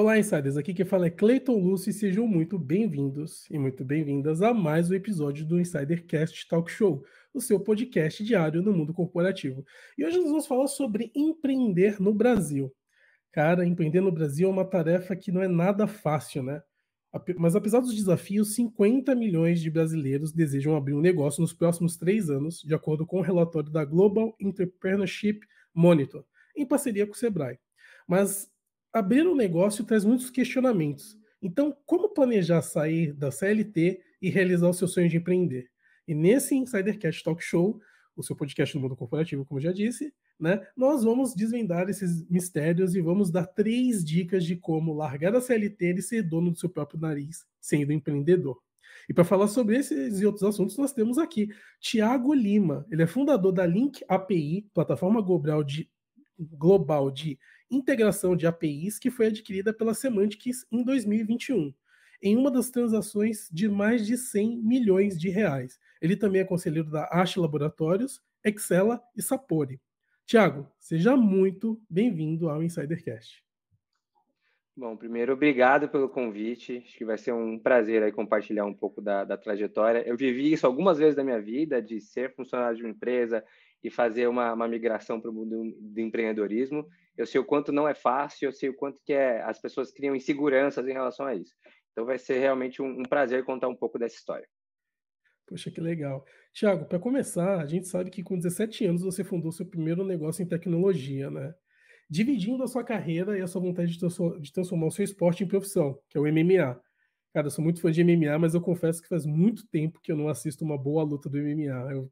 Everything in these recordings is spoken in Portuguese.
Olá, insiders. Aqui quem fala é Cleiton Lúcio e sejam muito bem-vindos e muito bem-vindas a mais um episódio do Insidercast Talk Show, o seu podcast diário no mundo corporativo. E hoje nós vamos falar sobre empreender no Brasil. Cara, empreender no Brasil é uma tarefa que não é nada fácil, né? Mas apesar dos desafios, 50 milhões de brasileiros desejam abrir um negócio nos próximos três anos, de acordo com o um relatório da Global Entrepreneurship Monitor, em parceria com o Sebrae. Mas abrir o um negócio traz muitos questionamentos. Então, como planejar sair da CLT e realizar o seu sonho de empreender? E nesse Insider Cash Talk Show, o seu podcast do mundo corporativo, como já disse, né, nós vamos desvendar esses mistérios e vamos dar três dicas de como largar a CLT e ser dono do seu próprio nariz, sendo empreendedor. E para falar sobre esses e outros assuntos, nós temos aqui Tiago Lima. Ele é fundador da Link API, plataforma global de, global de integração de APIs que foi adquirida pela Semantics em 2021, em uma das transações de mais de 100 milhões de reais. Ele também é conselheiro da Ash Laboratórios, Excela e Sapori. Tiago, seja muito bem-vindo ao Insidercast. Bom, primeiro, obrigado pelo convite. Acho que vai ser um prazer aí compartilhar um pouco da, da trajetória. Eu vivi isso algumas vezes na minha vida, de ser funcionário de uma empresa e fazer uma, uma migração para o mundo do empreendedorismo eu sei o quanto não é fácil, eu sei o quanto que é, as pessoas criam inseguranças em relação a isso. Então vai ser realmente um, um prazer contar um pouco dessa história. Poxa, que legal. Tiago, para começar, a gente sabe que com 17 anos você fundou seu primeiro negócio em tecnologia, né? Dividindo a sua carreira e a sua vontade de transformar o seu esporte em profissão, que é o MMA. Cara, eu sou muito fã de MMA, mas eu confesso que faz muito tempo que eu não assisto uma boa luta do MMA. Eu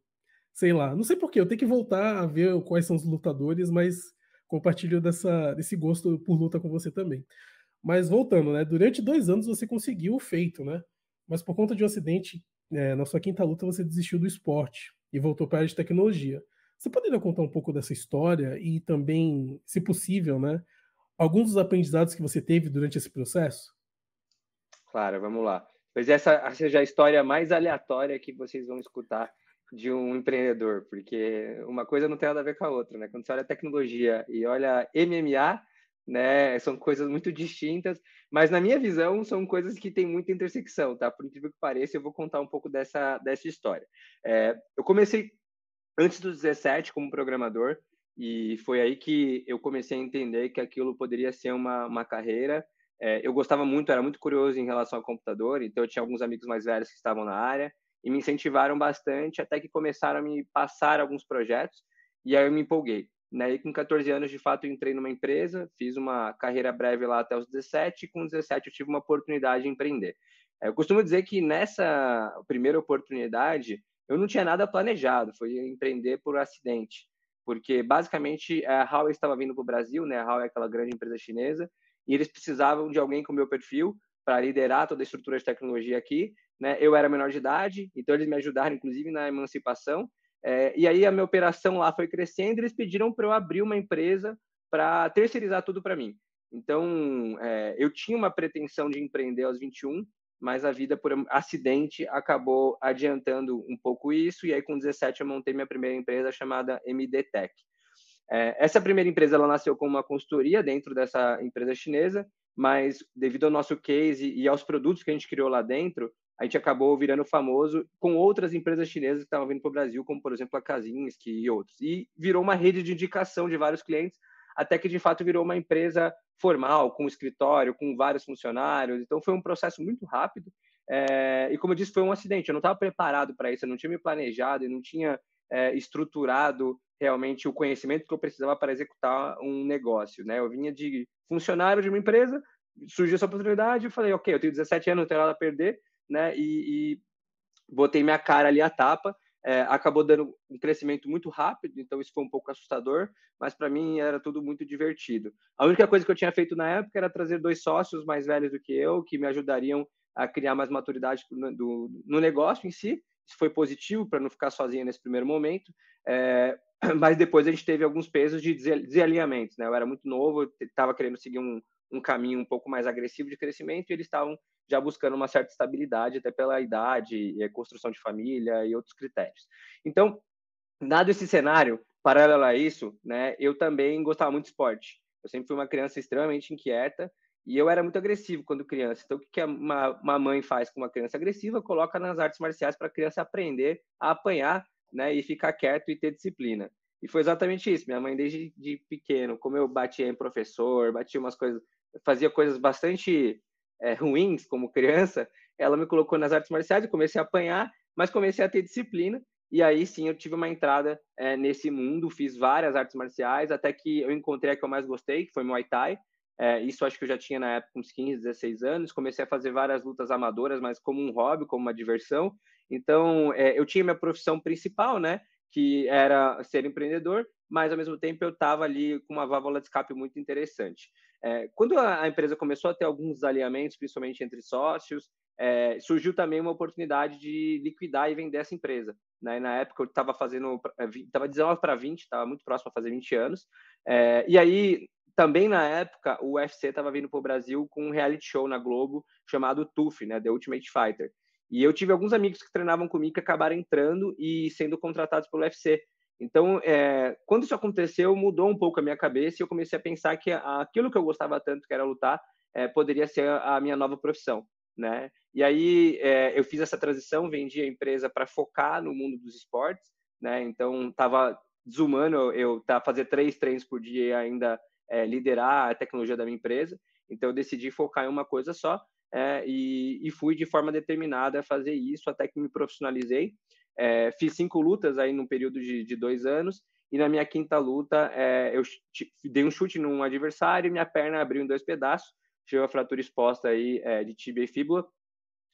sei lá, não sei porquê, eu tenho que voltar a ver quais são os lutadores, mas compartilho dessa, desse gosto por luta com você também. Mas voltando, né? Durante dois anos você conseguiu o feito, né? Mas por conta de um acidente é, na sua quinta luta, você desistiu do esporte e voltou para a área de tecnologia. Você poderia contar um pouco dessa história e também, se possível, né? Alguns dos aprendizados que você teve durante esse processo? Claro, vamos lá. Pois essa seja é a história mais aleatória que vocês vão escutar de um empreendedor, porque uma coisa não tem nada a ver com a outra, né? Quando você olha tecnologia e olha MMA, né, são coisas muito distintas, mas na minha visão são coisas que têm muita intersecção, tá? Por incrível que pareça, eu vou contar um pouco dessa dessa história. É, eu comecei antes dos 17 como programador e foi aí que eu comecei a entender que aquilo poderia ser uma uma carreira é, eu gostava muito, era muito curioso em relação ao computador, então eu tinha alguns amigos mais velhos que estavam na área, e me incentivaram bastante até que começaram a me passar alguns projetos e aí eu me empolguei. Né? com 14 anos, de fato, entrei numa empresa, fiz uma carreira breve lá até os 17, e com 17 eu tive uma oportunidade de empreender. Eu costumo dizer que nessa primeira oportunidade, eu não tinha nada planejado, foi empreender por acidente, porque basicamente a Huawei estava vindo para o Brasil, né? a Huawei é aquela grande empresa chinesa, e eles precisavam de alguém com meu perfil para liderar toda a estrutura de tecnologia aqui, né? Eu era menor de idade, então eles me ajudaram, inclusive, na emancipação. É, e aí a minha operação lá foi crescendo, eles pediram para eu abrir uma empresa para terceirizar tudo para mim. Então, é, eu tinha uma pretensão de empreender aos 21, mas a vida por acidente acabou adiantando um pouco isso. E aí, com 17, eu montei minha primeira empresa chamada MD Tech. É, essa primeira empresa ela nasceu como uma consultoria dentro dessa empresa chinesa, mas devido ao nosso case e aos produtos que a gente criou lá dentro, a gente acabou virando famoso com outras empresas chinesas que estavam vindo para o Brasil, como por exemplo a Casins e outros. E virou uma rede de indicação de vários clientes, até que de fato virou uma empresa formal, com um escritório, com vários funcionários. Então foi um processo muito rápido. É... e como eu disse, foi um acidente. Eu não estava preparado para isso, eu não tinha me planejado, eu não tinha é, estruturado realmente o conhecimento que eu precisava para executar um negócio. Né? Eu vinha de funcionário de uma empresa, surgiu essa oportunidade, eu falei, ok, eu tenho 17 anos, não tenho nada a perder, né? E, e botei minha cara ali à tapa. É, acabou dando um crescimento muito rápido, então isso foi um pouco assustador, mas para mim era tudo muito divertido. A única coisa que eu tinha feito na época era trazer dois sócios mais velhos do que eu, que me ajudariam a criar mais maturidade no, do, no negócio em si. Isso foi positivo para não ficar sozinha nesse primeiro momento, é, mas depois a gente teve alguns pesos de desalinhamentos. Né? Eu era muito novo, estava querendo seguir um, um caminho um pouco mais agressivo de crescimento e eles estavam já buscando uma certa estabilidade, até pela idade, eh, construção de família e outros critérios. Então, dado esse cenário, paralelo a isso, né, eu também gostava muito de esporte. Eu sempre fui uma criança extremamente inquieta e eu era muito agressivo quando criança. Então, o que uma, uma mãe faz com uma criança agressiva? Coloca nas artes marciais para a criança aprender a apanhar né, e ficar quieto e ter disciplina. E foi exatamente isso. Minha mãe, desde de pequeno, como eu batia em professor, batia umas coisas fazia coisas bastante é, ruins como criança, ela me colocou nas artes marciais, e comecei a apanhar, mas comecei a ter disciplina, e aí sim eu tive uma entrada é, nesse mundo, fiz várias artes marciais, até que eu encontrei a que eu mais gostei, que foi Muay Thai, é, isso acho que eu já tinha na época uns 15, 16 anos, comecei a fazer várias lutas amadoras, mas como um hobby, como uma diversão, então é, eu tinha minha profissão principal, né, que era ser empreendedor, mas ao mesmo tempo eu estava ali com uma válvula de escape muito interessante. É, quando a empresa começou a ter alguns alinhamentos, principalmente entre sócios, é, surgiu também uma oportunidade de liquidar e vender essa empresa. Né? Na época eu estava fazendo, estava 19 para 20, estava muito próximo a fazer 20 anos. É, e aí, também na época, o UFC estava vindo para o Brasil com um reality show na Globo chamado TUF, né? The Ultimate Fighter. E eu tive alguns amigos que treinavam comigo que acabaram entrando e sendo contratados pelo UFC. Então, é, quando isso aconteceu, mudou um pouco a minha cabeça e eu comecei a pensar que aquilo que eu gostava tanto, que era lutar, é, poderia ser a minha nova profissão, né? E aí é, eu fiz essa transição, vendi a empresa para focar no mundo dos esportes, né? Então, estava desumano eu tá fazer três treinos por dia e ainda é, liderar a tecnologia da minha empresa. Então, eu decidi focar em uma coisa só é, e, e, fui de forma determinada a fazer isso até que me profissionalizei é, fiz cinco lutas aí num período de, de dois anos e na minha quinta luta é, eu dei um chute num adversário, minha perna abriu em dois pedaços, tive uma fratura exposta aí é, de tibia e fíbula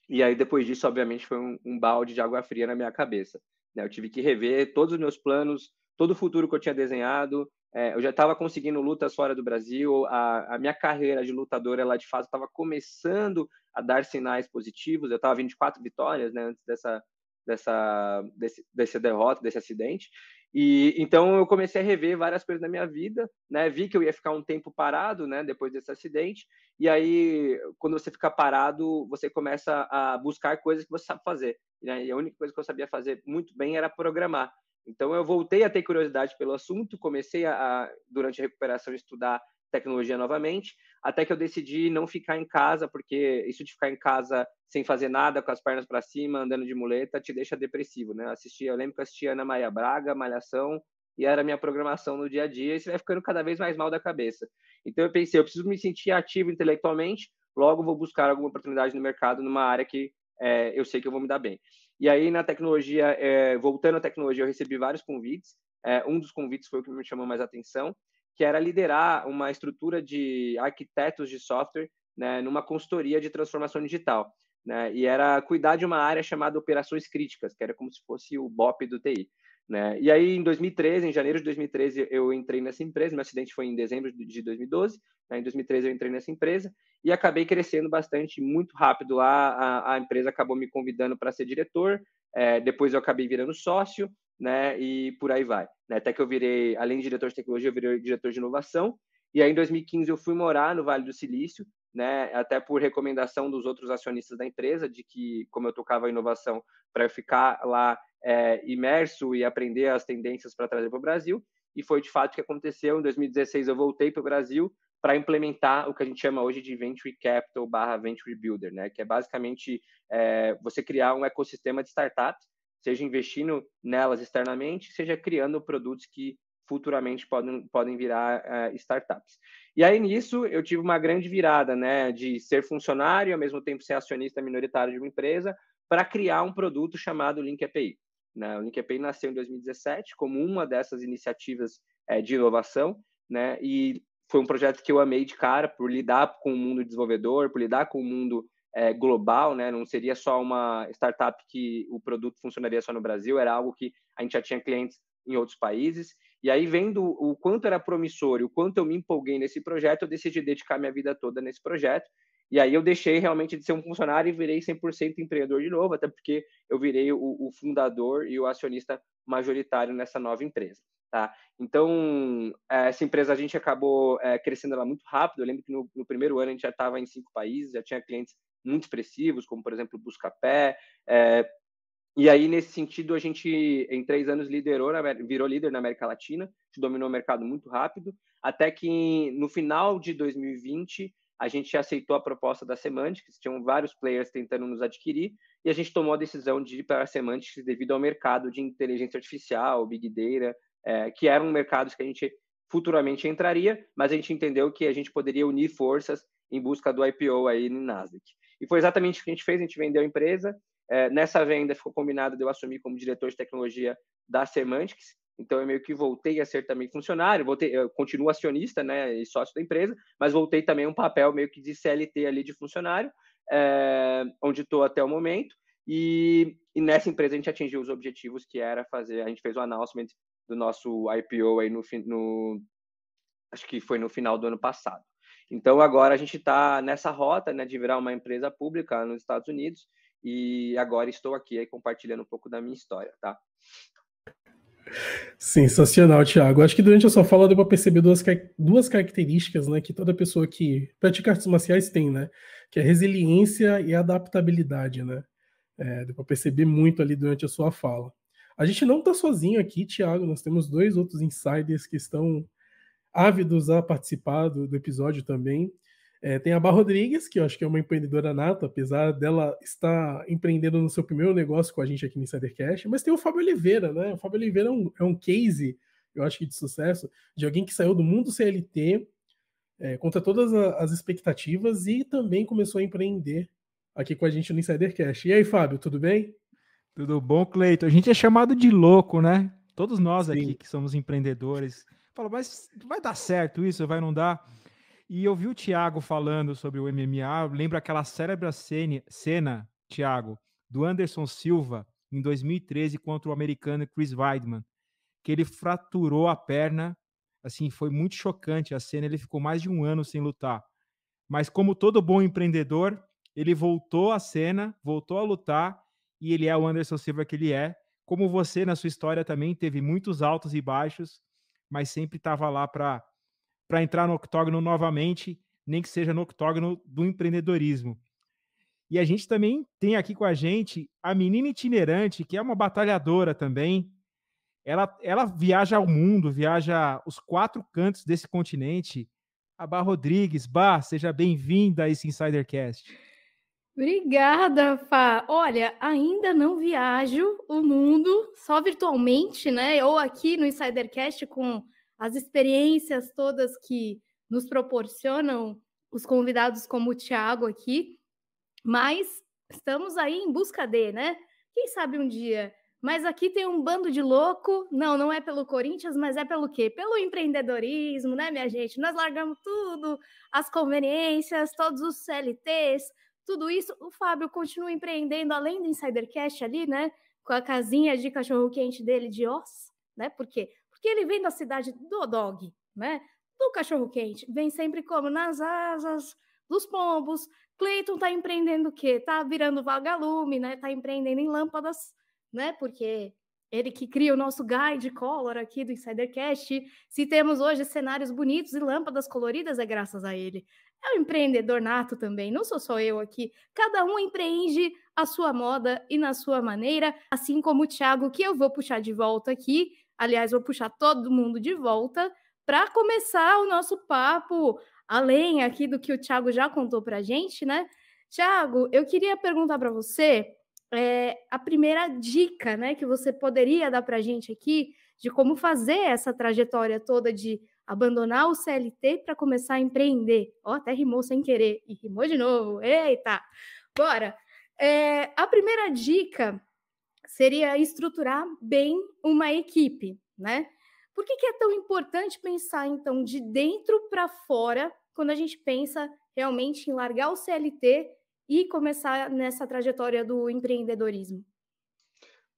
e aí depois disso obviamente foi um, um balde de água fria na minha cabeça. Né? Eu tive que rever todos os meus planos, todo o futuro que eu tinha desenhado. É, eu já estava conseguindo lutas fora do Brasil, a, a minha carreira de lutadora ela de fato estava começando a dar sinais positivos. Eu estava 24 vitórias né, antes dessa dessa desse, dessa derrota, desse acidente. E então eu comecei a rever várias coisas na minha vida, né? Vi que eu ia ficar um tempo parado, né, depois desse acidente. E aí, quando você fica parado, você começa a buscar coisas que você sabe fazer. Né? E a única coisa que eu sabia fazer muito bem era programar. Então eu voltei a ter curiosidade pelo assunto, comecei a durante a recuperação estudar tecnologia novamente, até que eu decidi não ficar em casa, porque isso de ficar em casa sem fazer nada, com as pernas para cima, andando de muleta, te deixa depressivo, né? assisti assistia, eu lembro que eu assistia Ana Maria Braga, Malhação, e era minha programação no dia a dia, e você vai ficando cada vez mais mal da cabeça. Então eu pensei, eu preciso me sentir ativo intelectualmente, logo vou buscar alguma oportunidade no mercado, numa área que é, eu sei que eu vou me dar bem. E aí, na tecnologia, é, voltando à tecnologia, eu recebi vários convites. É, um dos convites foi o que me chamou mais atenção, que era liderar uma estrutura de arquitetos de software né, numa consultoria de transformação digital. Né, e era cuidar de uma área chamada operações críticas, que era como se fosse o BOP do TI. Né? E aí, em 2013, em janeiro de 2013, eu entrei nessa empresa. Meu acidente foi em dezembro de 2012. Né? Em 2013, eu entrei nessa empresa e acabei crescendo bastante, muito rápido lá. A, a empresa acabou me convidando para ser diretor. É, depois, eu acabei virando sócio, né? E por aí vai. Né? Até que eu virei, além de diretor de tecnologia, eu virei diretor de inovação. E aí, em 2015, eu fui morar no Vale do Silício, né? Até por recomendação dos outros acionistas da empresa, de que, como eu tocava a inovação, para eu ficar lá é, imerso e aprender as tendências para trazer para o Brasil. E foi de fato o que aconteceu. Em 2016 eu voltei para o Brasil para implementar o que a gente chama hoje de Venture Capital barra Venture Builder, né? que é basicamente é, você criar um ecossistema de startups, seja investindo nelas externamente, seja criando produtos que futuramente podem, podem virar é, startups. E aí nisso eu tive uma grande virada, né, de ser funcionário ao mesmo tempo ser acionista minoritário de uma empresa para criar um produto chamado Link API. Né? O LinkEPay nasceu em 2017 como uma dessas iniciativas é, de inovação, né? E foi um projeto que eu amei de cara por lidar com o mundo desenvolvedor, por lidar com o mundo é, global, né? Não seria só uma startup que o produto funcionaria só no Brasil, era algo que a gente já tinha clientes em outros países. E aí, vendo o quanto era promissor e o quanto eu me empolguei nesse projeto, eu decidi dedicar minha vida toda nesse projeto. E aí eu deixei realmente de ser um funcionário e virei 100% empreendedor de novo, até porque eu virei o, o, fundador e o acionista majoritário nessa nova empresa. Tá? Então, essa empresa a gente acabou é, crescendo ela muito rápido. Eu lembro que no, no primeiro ano a gente já estava em cinco países, já tinha clientes muito expressivos, como, por exemplo, o Buscapé. É, e aí, nesse sentido, a gente, em três anos, liderou, virou líder na América Latina, dominou o mercado muito rápido, até que no final de 2020 a gente aceitou a proposta da Semantics, tinham vários players tentando nos adquirir, e a gente tomou a decisão de ir para a Semantics devido ao mercado de inteligência artificial, Big Data, é, que eram mercados que a gente futuramente entraria, mas a gente entendeu que a gente poderia unir forças em busca do IPO aí no Nasdaq. E foi exatamente o que a gente fez, a gente vendeu a empresa, é, nessa venda ficou combinado de eu assumir como diretor de tecnologia da Semantics, então eu meio que voltei a ser também funcionário, voltei, eu continuo acionista, né, e sócio da empresa, mas voltei também um papel meio que de CLT ali de funcionário, é, onde estou até o momento. E, e, nessa empresa a gente atingiu os objetivos que era fazer, a gente fez o announcement do nosso IPO aí no, no acho que foi no final do ano passado. Então agora a gente está nessa rota, né, de virar uma empresa pública nos Estados Unidos. E agora estou aqui aí compartilhando um pouco da minha história, tá? Sensacional, Thiago. Acho que durante a sua fala deu para perceber duas, duas características né, que toda pessoa que pratica artes marciais tem, né? Que é resiliência e adaptabilidade, né? É, deu para perceber muito ali durante a sua fala. A gente não está sozinho aqui, Thiago. Nós temos dois outros insiders que estão ávidos a participar do, do episódio também. É, tem a Bar Rodrigues, que eu acho que é uma empreendedora nata, apesar dela estar empreendendo no seu primeiro negócio com a gente aqui no Insidercast, mas tem o Fábio Oliveira, né? O Fábio Oliveira é um, é um case, eu acho que de sucesso, de alguém que saiu do mundo CLT é, contra todas as expectativas e também começou a empreender aqui com a gente no Insidercast. E aí, Fábio, tudo bem? Tudo bom, Cleito? A gente é chamado de louco, né? Todos nós Sim. aqui que somos empreendedores. Fala, mas vai dar certo isso? Vai não dar? E eu vi o Thiago falando sobre o MMA, Lembra aquela cérebra cena, cena, Thiago, do Anderson Silva em 2013 contra o americano Chris Weidman, que ele fraturou a perna, assim, foi muito chocante a cena, ele ficou mais de um ano sem lutar. Mas como todo bom empreendedor, ele voltou à cena, voltou a lutar e ele é o Anderson Silva que ele é. Como você na sua história também teve muitos altos e baixos, mas sempre estava lá para para entrar no octógono novamente, nem que seja no octógono do empreendedorismo. E a gente também tem aqui com a gente a menina itinerante, que é uma batalhadora também. Ela, ela viaja ao mundo, viaja os quatro cantos desse continente. A Bar Rodrigues, Bar, seja bem-vinda a esse Insidercast. Obrigada, Fá. Olha, ainda não viajo o mundo, só virtualmente, né? Ou aqui no Insidercast com as experiências todas que nos proporcionam os convidados como o Tiago aqui, mas estamos aí em busca de, né? Quem sabe um dia. Mas aqui tem um bando de louco. Não, não é pelo Corinthians, mas é pelo quê? Pelo empreendedorismo, né, minha gente? Nós largamos tudo, as conveniências, todos os CLTs, tudo isso. O Fábio continua empreendendo além do Insidercast ali, né? Com a casinha de cachorro quente dele de os, né? Porque que ele vem da cidade do dog, né? Do cachorro quente. Vem sempre como? Nas asas dos pombos. Cleiton tá empreendendo o quê? Tá virando vagalume, né? Tá empreendendo em lâmpadas, né? Porque ele que cria o nosso guide color aqui do Insidercast. Se temos hoje cenários bonitos e lâmpadas coloridas, é graças a ele é um empreendedor nato também, não sou só eu aqui. Cada um empreende a sua moda e na sua maneira, assim como o Thiago, que eu vou puxar de volta aqui. Aliás, vou puxar todo mundo de volta para começar o nosso papo, além aqui do que o Thiago já contou para a gente, né? Thiago, eu queria perguntar para você é, a primeira dica né, que você poderia dar para a gente aqui de como fazer essa trajetória toda de abandonar o CLT para começar a empreender. Ó, até rimou sem querer e rimou de novo. Eita! Bora! É, a primeira dica seria estruturar bem uma equipe, né? Por que, que é tão importante pensar, então, de dentro para fora, quando a gente pensa realmente em largar o CLT e começar nessa trajetória do empreendedorismo?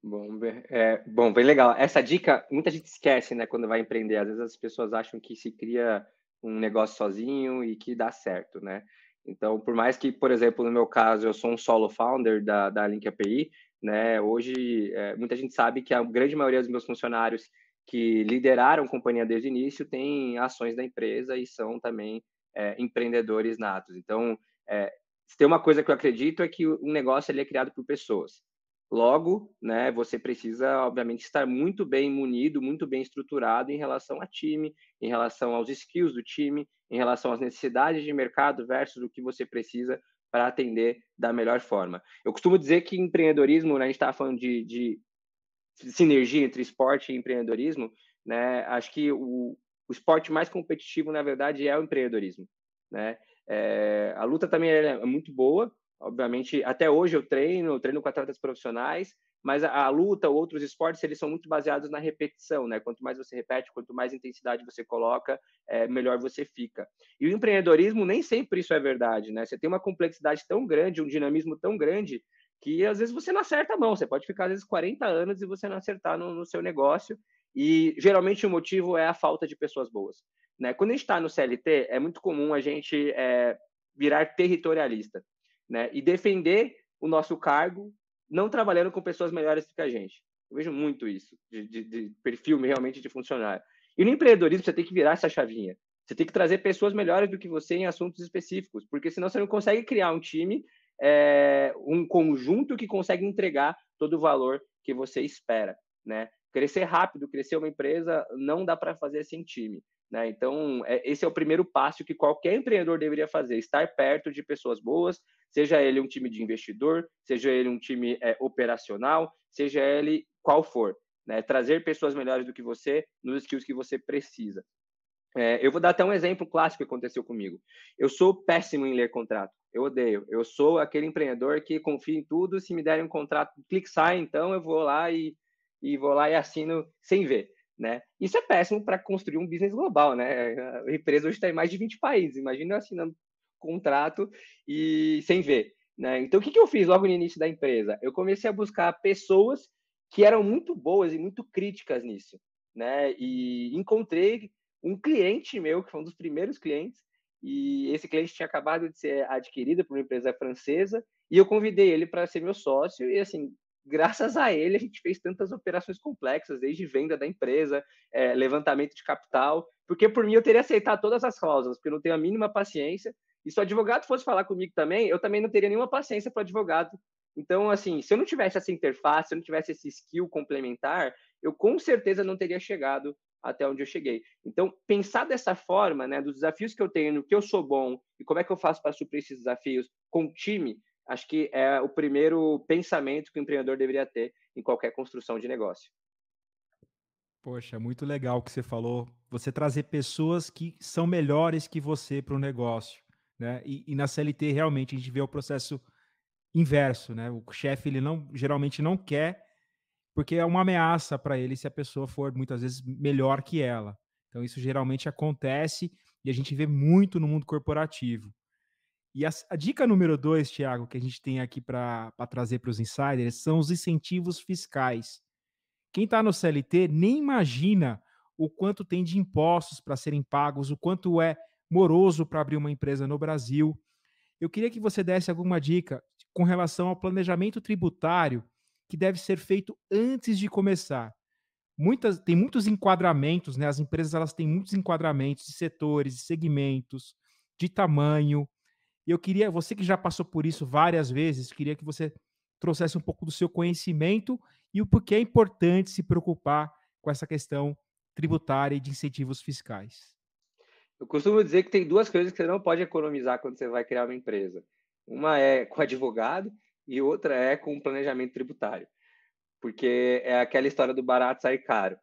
Bom, é, bom, bem legal. Essa dica, muita gente esquece, né, quando vai empreender. Às vezes as pessoas acham que se cria um negócio sozinho e que dá certo, né? Então, por mais que, por exemplo, no meu caso, eu sou um solo founder da, da Link API, né? Hoje, é, muita gente sabe que a grande maioria dos meus funcionários que lideraram a companhia desde o início têm ações da empresa e são também é, empreendedores natos. Então, é, se tem uma coisa que eu acredito é que um negócio ele é criado por pessoas. Logo, né, você precisa, obviamente, estar muito bem munido, muito bem estruturado em relação a time, em relação aos skills do time, em relação às necessidades de mercado versus o que você precisa para atender da melhor forma. Eu costumo dizer que empreendedorismo, né, a gente estava falando de, de, sinergia entre esporte e empreendedorismo, né, acho que o, o esporte mais competitivo, na verdade, é o empreendedorismo. Né? É, a luta também é muito boa, Obviamente, até hoje eu treino, eu treino com atletas profissionais, mas a, a, luta, outros esportes, eles são muito baseados na repetição, né? Quanto mais você repete, quanto mais intensidade você coloca, é, melhor você fica. E o empreendedorismo, nem sempre isso é verdade, né? Você tem uma complexidade tão grande, um dinamismo tão grande, que às vezes você não acerta a mão. Você pode ficar, às vezes, 40 anos e você não acertar no, no seu negócio. E geralmente o motivo é a falta de pessoas boas. Né? Quando a gente está no CLT, é muito comum a gente é, virar territorialista né? E defender o nosso cargo não trabalhando com pessoas melhores que a gente. Eu vejo muito isso, de, de, de perfil realmente de funcionário. E no empreendedorismo você tem que virar essa chavinha. Você tem que trazer pessoas melhores do que você em assuntos específicos, porque senão você não consegue criar um time, é, um conjunto que consegue entregar todo o valor que você espera, né? Crescer rápido, crescer uma empresa, não dá para fazer sem time. Né? Então, é, esse é o primeiro passo que qualquer empreendedor deveria fazer: estar perto de pessoas boas, seja ele um time de investidor, seja ele um time é, operacional, seja ele qual for. Né? Trazer pessoas melhores do que você nos skills que você precisa. É, eu vou dar até um exemplo clássico que aconteceu comigo. Eu sou péssimo em ler contrato. Eu odeio. Eu sou aquele empreendedor que confia em tudo. Se me derem um contrato, clique sai, então eu vou lá e, e vou lá e assino sem ver. Né? Isso é péssimo para construir um business global, né? A empresa hoje está em mais de 20 países, imagina eu assinando contrato e sem ver. Né? Então, o que, que eu fiz logo no início da empresa? Eu comecei a buscar pessoas que eram muito boas e muito críticas nisso. Né? E encontrei um cliente meu, que foi um dos primeiros clientes, e esse cliente tinha acabado de ser adquirido por uma empresa francesa, e eu convidei ele para ser meu sócio, e assim, graças a ele a gente fez tantas operações complexas, desde venda da empresa, é, levantamento de capital, porque por mim eu teria aceitado todas as cláusulas, porque eu não tenho a mínima paciência. E se o advogado fosse falar comigo também, eu também não teria nenhuma paciência para o advogado. Então, assim, se eu não tivesse essa interface, se eu não tivesse esse skill complementar, eu com certeza não teria chegado até onde eu cheguei. Então, pensar dessa forma, né, dos desafios que eu tenho, no que eu sou bom e como é que eu faço para suprir esses desafios com o time, acho que é o primeiro pensamento que o empreendedor deveria ter em qualquer construção de negócio. Poxa, muito legal o que você falou. Você trazer pessoas que são melhores que você para o negócio, né? E, e, na CLT realmente a gente vê o processo inverso, né? O chefe ele não geralmente não quer porque é uma ameaça para ele se a pessoa for muitas vezes melhor que ela. Então isso geralmente acontece e a gente vê muito no mundo corporativo. E a, a dica número dois, Tiago, que a gente tem aqui para trazer para os insiders são os incentivos fiscais. Quem está no CLT nem imagina o quanto tem de impostos para serem pagos, o quanto é moroso para abrir uma empresa no Brasil. Eu queria que você desse alguma dica com relação ao planejamento tributário que deve ser feito antes de começar. Muitas, tem muitos enquadramentos, né? As empresas elas têm muitos enquadramentos de setores, de segmentos, de tamanho. E eu queria, você que já passou por isso várias vezes, queria que você trouxesse um pouco do seu conhecimento e o porquê é importante se preocupar com essa questão tributária e de incentivos fiscais. Eu costumo dizer que tem duas coisas que você não pode economizar quando você vai criar uma empresa. Uma é com advogado e outra é com planejamento tributário. Porque é aquela história do barato sair caro.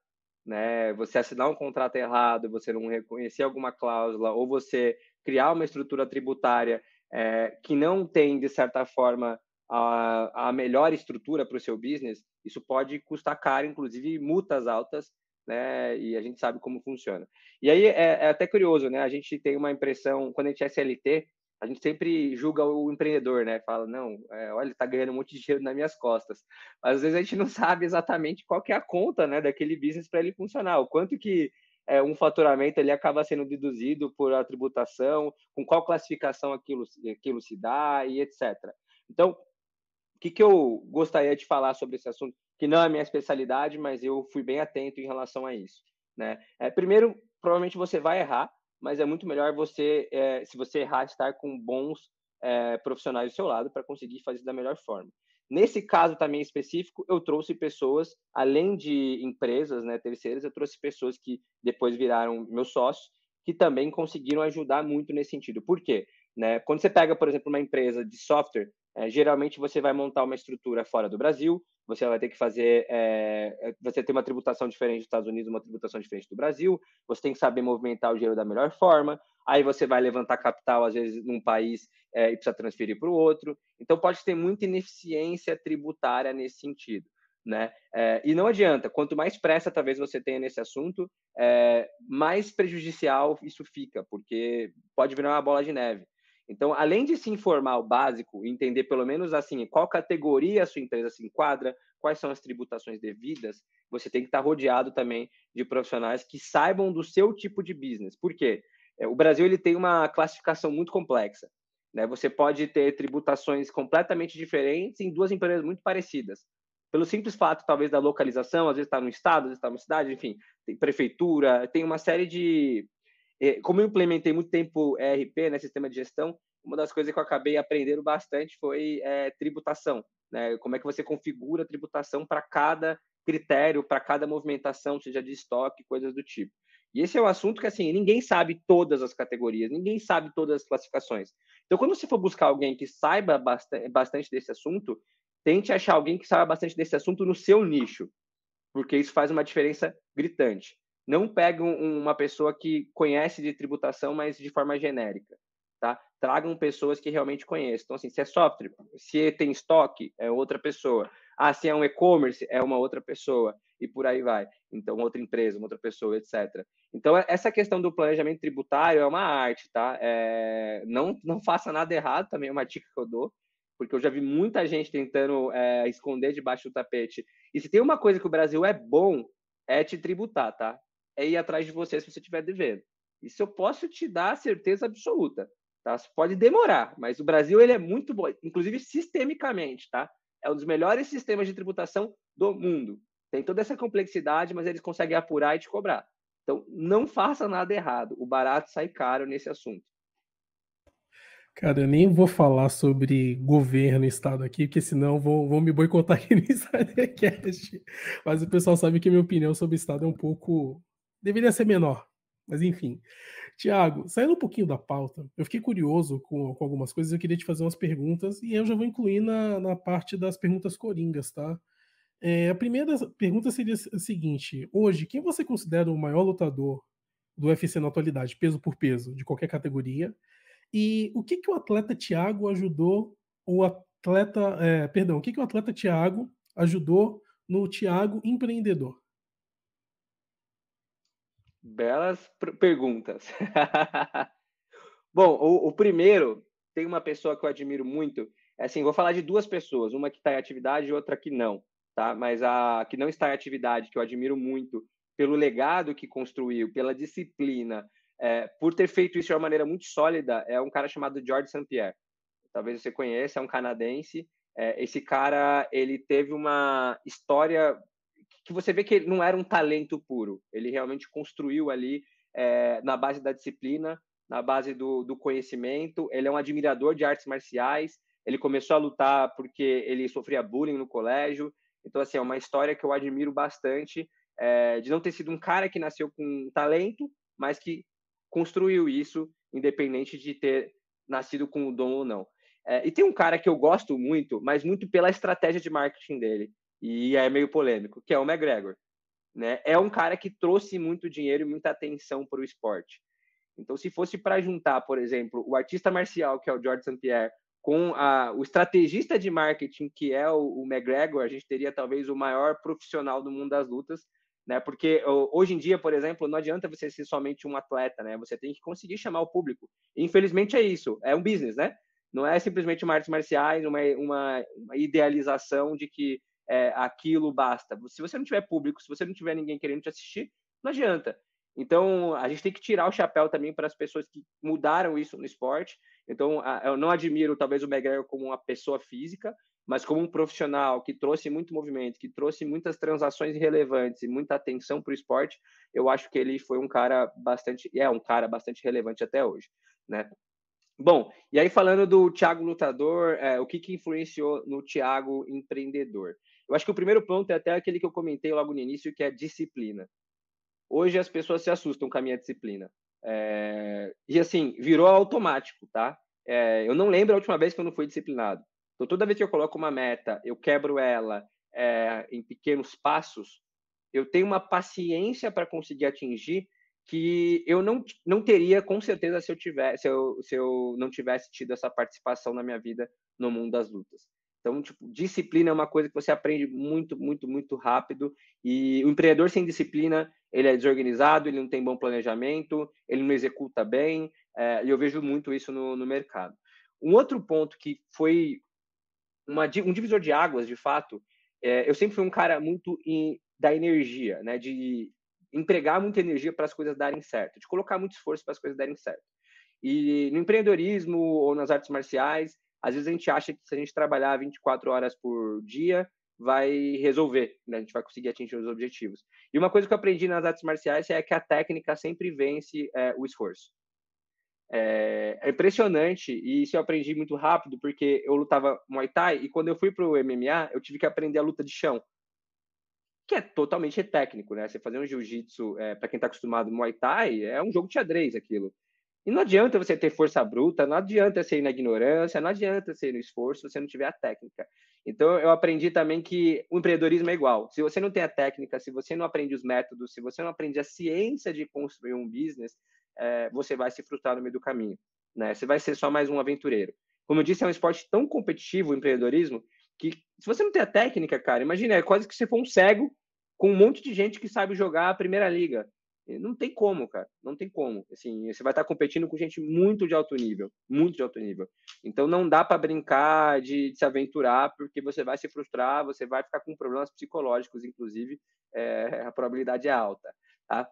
Né? Você assinar um contrato errado, você não reconhecer alguma cláusula, ou você criar uma estrutura tributária é, que não tem, de certa forma, a, a melhor estrutura para o seu business, isso pode custar caro, inclusive multas altas, né? E a gente sabe como funciona. E aí é, é até curioso, né? A gente tem uma impressão, quando a gente é SLT, a gente sempre julga o empreendedor, né? Fala, não, é, olha, está ganhando um monte de dinheiro nas minhas costas. Mas, às vezes a gente não sabe exatamente qual que é a conta, né, daquele business para ele funcionar, o quanto que é, um faturamento ele acaba sendo deduzido por a tributação, com qual classificação aquilo, aquilo se dá e etc. Então, o que, que eu gostaria de falar sobre esse assunto, que não é a minha especialidade, mas eu fui bem atento em relação a isso. Né? É, primeiro, provavelmente você vai errar, mas é muito melhor você, é, se você errar, estar com bons é, profissionais do seu lado para conseguir fazer da melhor forma. Nesse caso também específico, eu trouxe pessoas, além de empresas, né, terceiras, eu trouxe pessoas que depois viraram meus sócios, que também conseguiram ajudar muito nesse sentido. Por quê? Né? Quando você pega, por exemplo, uma empresa de software, é, geralmente você vai montar uma estrutura fora do Brasil, você vai ter que fazer, é, você tem uma tributação diferente dos Estados Unidos, uma tributação diferente do Brasil, você tem que saber movimentar o dinheiro da melhor forma, aí você vai levantar capital, às vezes, num país é, e precisa transferir para o outro. Então, pode ter muita ineficiência tributária nesse sentido. Né? É, e não adianta, quanto mais pressa talvez você tenha nesse assunto, é, mais prejudicial isso fica, porque pode virar uma bola de neve. Então, além de se informar o básico, entender pelo menos assim qual categoria a sua empresa se enquadra, quais são as tributações devidas, você tem que estar rodeado também de profissionais que saibam do seu tipo de business. Por quê? É, o Brasil ele tem uma classificação muito complexa. Né? Você pode ter tributações completamente diferentes em duas empresas muito parecidas. Pelo simples fato, talvez, da localização, às vezes está no estado, às vezes está numa cidade, enfim, tem prefeitura, tem uma série de. Eh, como eu implementei muito tempo ERP, né, sistema de gestão, uma das coisas que eu acabei aprendendo bastante foi é, tributação. Né? Como é que você configura a tributação para cada critério, para cada movimentação, seja de estoque, coisas do tipo. E esse é o um assunto que, assim, ninguém sabe todas as categorias, ninguém sabe todas as classificações. Então, quando você for buscar alguém que saiba bastante desse assunto, tente achar alguém que saiba bastante desse assunto no seu nicho, porque isso faz uma diferença gritante. Não pegue uma pessoa que conhece de tributação, mas de forma genérica, tá? Tragam pessoas que realmente conheçam. Então, assim, se é software, se tem estoque, é outra pessoa. Ah, se é um e-commerce, é uma outra pessoa e por aí vai. Então, outra empresa, outra pessoa, etc. Então, é, essa questão do planejamento tributário é uma arte, tá? É, não, não faça nada errado, também é uma dica que eu dou, porque eu já vi muita gente tentando é, esconder debaixo do tapete. E se tem uma coisa que o Brasil é bom, é te tributar, tá? É ir atrás de você se você estiver devendo. Isso eu posso te dar certeza absoluta, tá? Isso pode demorar, mas o Brasil ele é muito bom, inclusive sistemicamente, tá? É um dos melhores sistemas de tributação do mundo. Tem toda essa complexidade, mas eles conseguem apurar e te cobrar. Então, não faça nada errado. O barato sai caro nesse assunto. Cara, eu nem vou falar sobre governo e Estado aqui, porque senão vão, vão me boicotar aqui no Insidercast. Mas o pessoal sabe que a minha opinião sobre Estado é um pouco. deveria ser menor. Mas enfim. Tiago, saindo um pouquinho da pauta, eu fiquei curioso com, com algumas coisas, eu queria te fazer umas perguntas, e eu já vou incluir na, na parte das perguntas coringas, tá? É, a primeira pergunta seria a seguinte: hoje, quem você considera o maior lutador do UFC na atualidade, peso por peso, de qualquer categoria? E o que, que o atleta Thiago ajudou o atleta, é, perdão, o que, que o atleta Thiago ajudou no Thiago empreendedor? Belas perguntas. Bom, o, o, primeiro tem uma pessoa que eu admiro muito. É assim, vou falar de duas pessoas, uma que está em atividade e outra que não tá? Mas a que não está em atividade, que eu admiro muito pelo legado que construiu, pela disciplina, é, por ter feito isso de uma maneira muito sólida, é um cara chamado George St. Pierre. Talvez você conheça, é um canadense. É, esse cara, ele teve uma história que você vê que ele não era um talento puro. Ele realmente construiu ali é, na base da disciplina, na base do, do conhecimento. Ele é um admirador de artes marciais. Ele começou a lutar porque ele sofria bullying no colégio. Então, assim, é uma história que eu admiro bastante, é, de não ter sido um cara que nasceu com talento, mas que construiu isso, independente de ter nascido com o dom ou não. É, e tem um cara que eu gosto muito, mas muito pela estratégia de marketing dele, e é meio polêmico, que é o McGregor. Né? É um cara que trouxe muito dinheiro e muita atenção para o esporte. Então, se fosse para juntar, por exemplo, o artista marcial, que é o George St. Pierre, com a, o estrategista de marketing, que é o, o McGregor, a gente teria talvez o maior profissional do mundo das lutas, né? Porque hoje em dia, por exemplo, não adianta você ser somente um atleta, né? Você tem que conseguir chamar o público. infelizmente é isso, é um business, né? Não é simplesmente uma artes marciais, uma, uma, uma idealização de que é, aquilo basta. Se você não tiver público, se você não tiver ninguém querendo te assistir, não adianta. Então, a gente tem que tirar o chapéu também para as pessoas que mudaram isso no esporte então, eu não admiro talvez o McGregor como uma pessoa física, mas como um profissional que trouxe muito movimento, que trouxe muitas transações relevantes e muita atenção para o esporte, eu acho que ele foi um cara bastante, é um cara bastante relevante até hoje, né? Bom, e aí falando do Thiago lutador, é, o que, que influenciou no Thiago empreendedor? Eu acho que o primeiro ponto é até aquele que eu comentei logo no início, que é disciplina. Hoje as pessoas se assustam com a minha disciplina. É, e assim, virou automático, tá? É, eu não lembro a última vez que eu não fui disciplinado. Então, toda vez que eu coloco uma meta, eu quebro ela é, em pequenos passos, eu tenho uma paciência para conseguir atingir que eu não, não teria com certeza se eu tivesse se eu, se eu não tivesse tido essa participação na minha vida no mundo das lutas. Então, tipo, disciplina é uma coisa que você aprende muito, muito, muito rápido. E o empreendedor sem disciplina, ele é desorganizado, ele não tem bom planejamento, ele não executa bem. É, e eu vejo muito isso no, no mercado. Um outro ponto que foi uma, um divisor de águas, de fato, é, eu sempre fui um cara muito da energia, né? De empregar muita energia para as coisas darem certo, de colocar muito esforço para as coisas darem certo. E no empreendedorismo ou nas artes marciais, às vezes a gente acha que se a gente trabalhar 24 horas por dia, vai resolver, né? a gente vai conseguir atingir os objetivos. E uma coisa que eu aprendi nas artes marciais é que a técnica sempre vence é, o esforço. É, é, impressionante, e isso eu aprendi muito rápido, porque eu lutava Muay Thai, e quando eu fui para o MMA, eu tive que aprender a luta de chão, que é totalmente técnico, né? Você fazer um jiu-jitsu, é, para quem está acostumado Muay Thai, é um jogo de xadrez aquilo. E não adianta você ter força bruta, não adianta ser na ignorância, não adianta ser no esforço se você não tiver a técnica. Então, eu aprendi também que o empreendedorismo é igual. Se você não tem a técnica, se você não aprende os métodos, se você não aprende a ciência de construir um business, é, você vai se frustrar no meio do caminho. Né? Você vai ser só mais um aventureiro. Como eu disse, é um esporte tão competitivo o empreendedorismo que se você não tem a técnica, cara, imagina, é quase que você for um cego com um monte de gente que sabe jogar a primeira liga. Não tem como, cara. Não tem como. Assim, você vai estar competindo com gente muito de alto nível, muito de alto nível. Então não dá para brincar de, de, se aventurar, porque você vai se frustrar, você vai ficar com problemas psicológicos, inclusive é, a probabilidade é alta. Tá?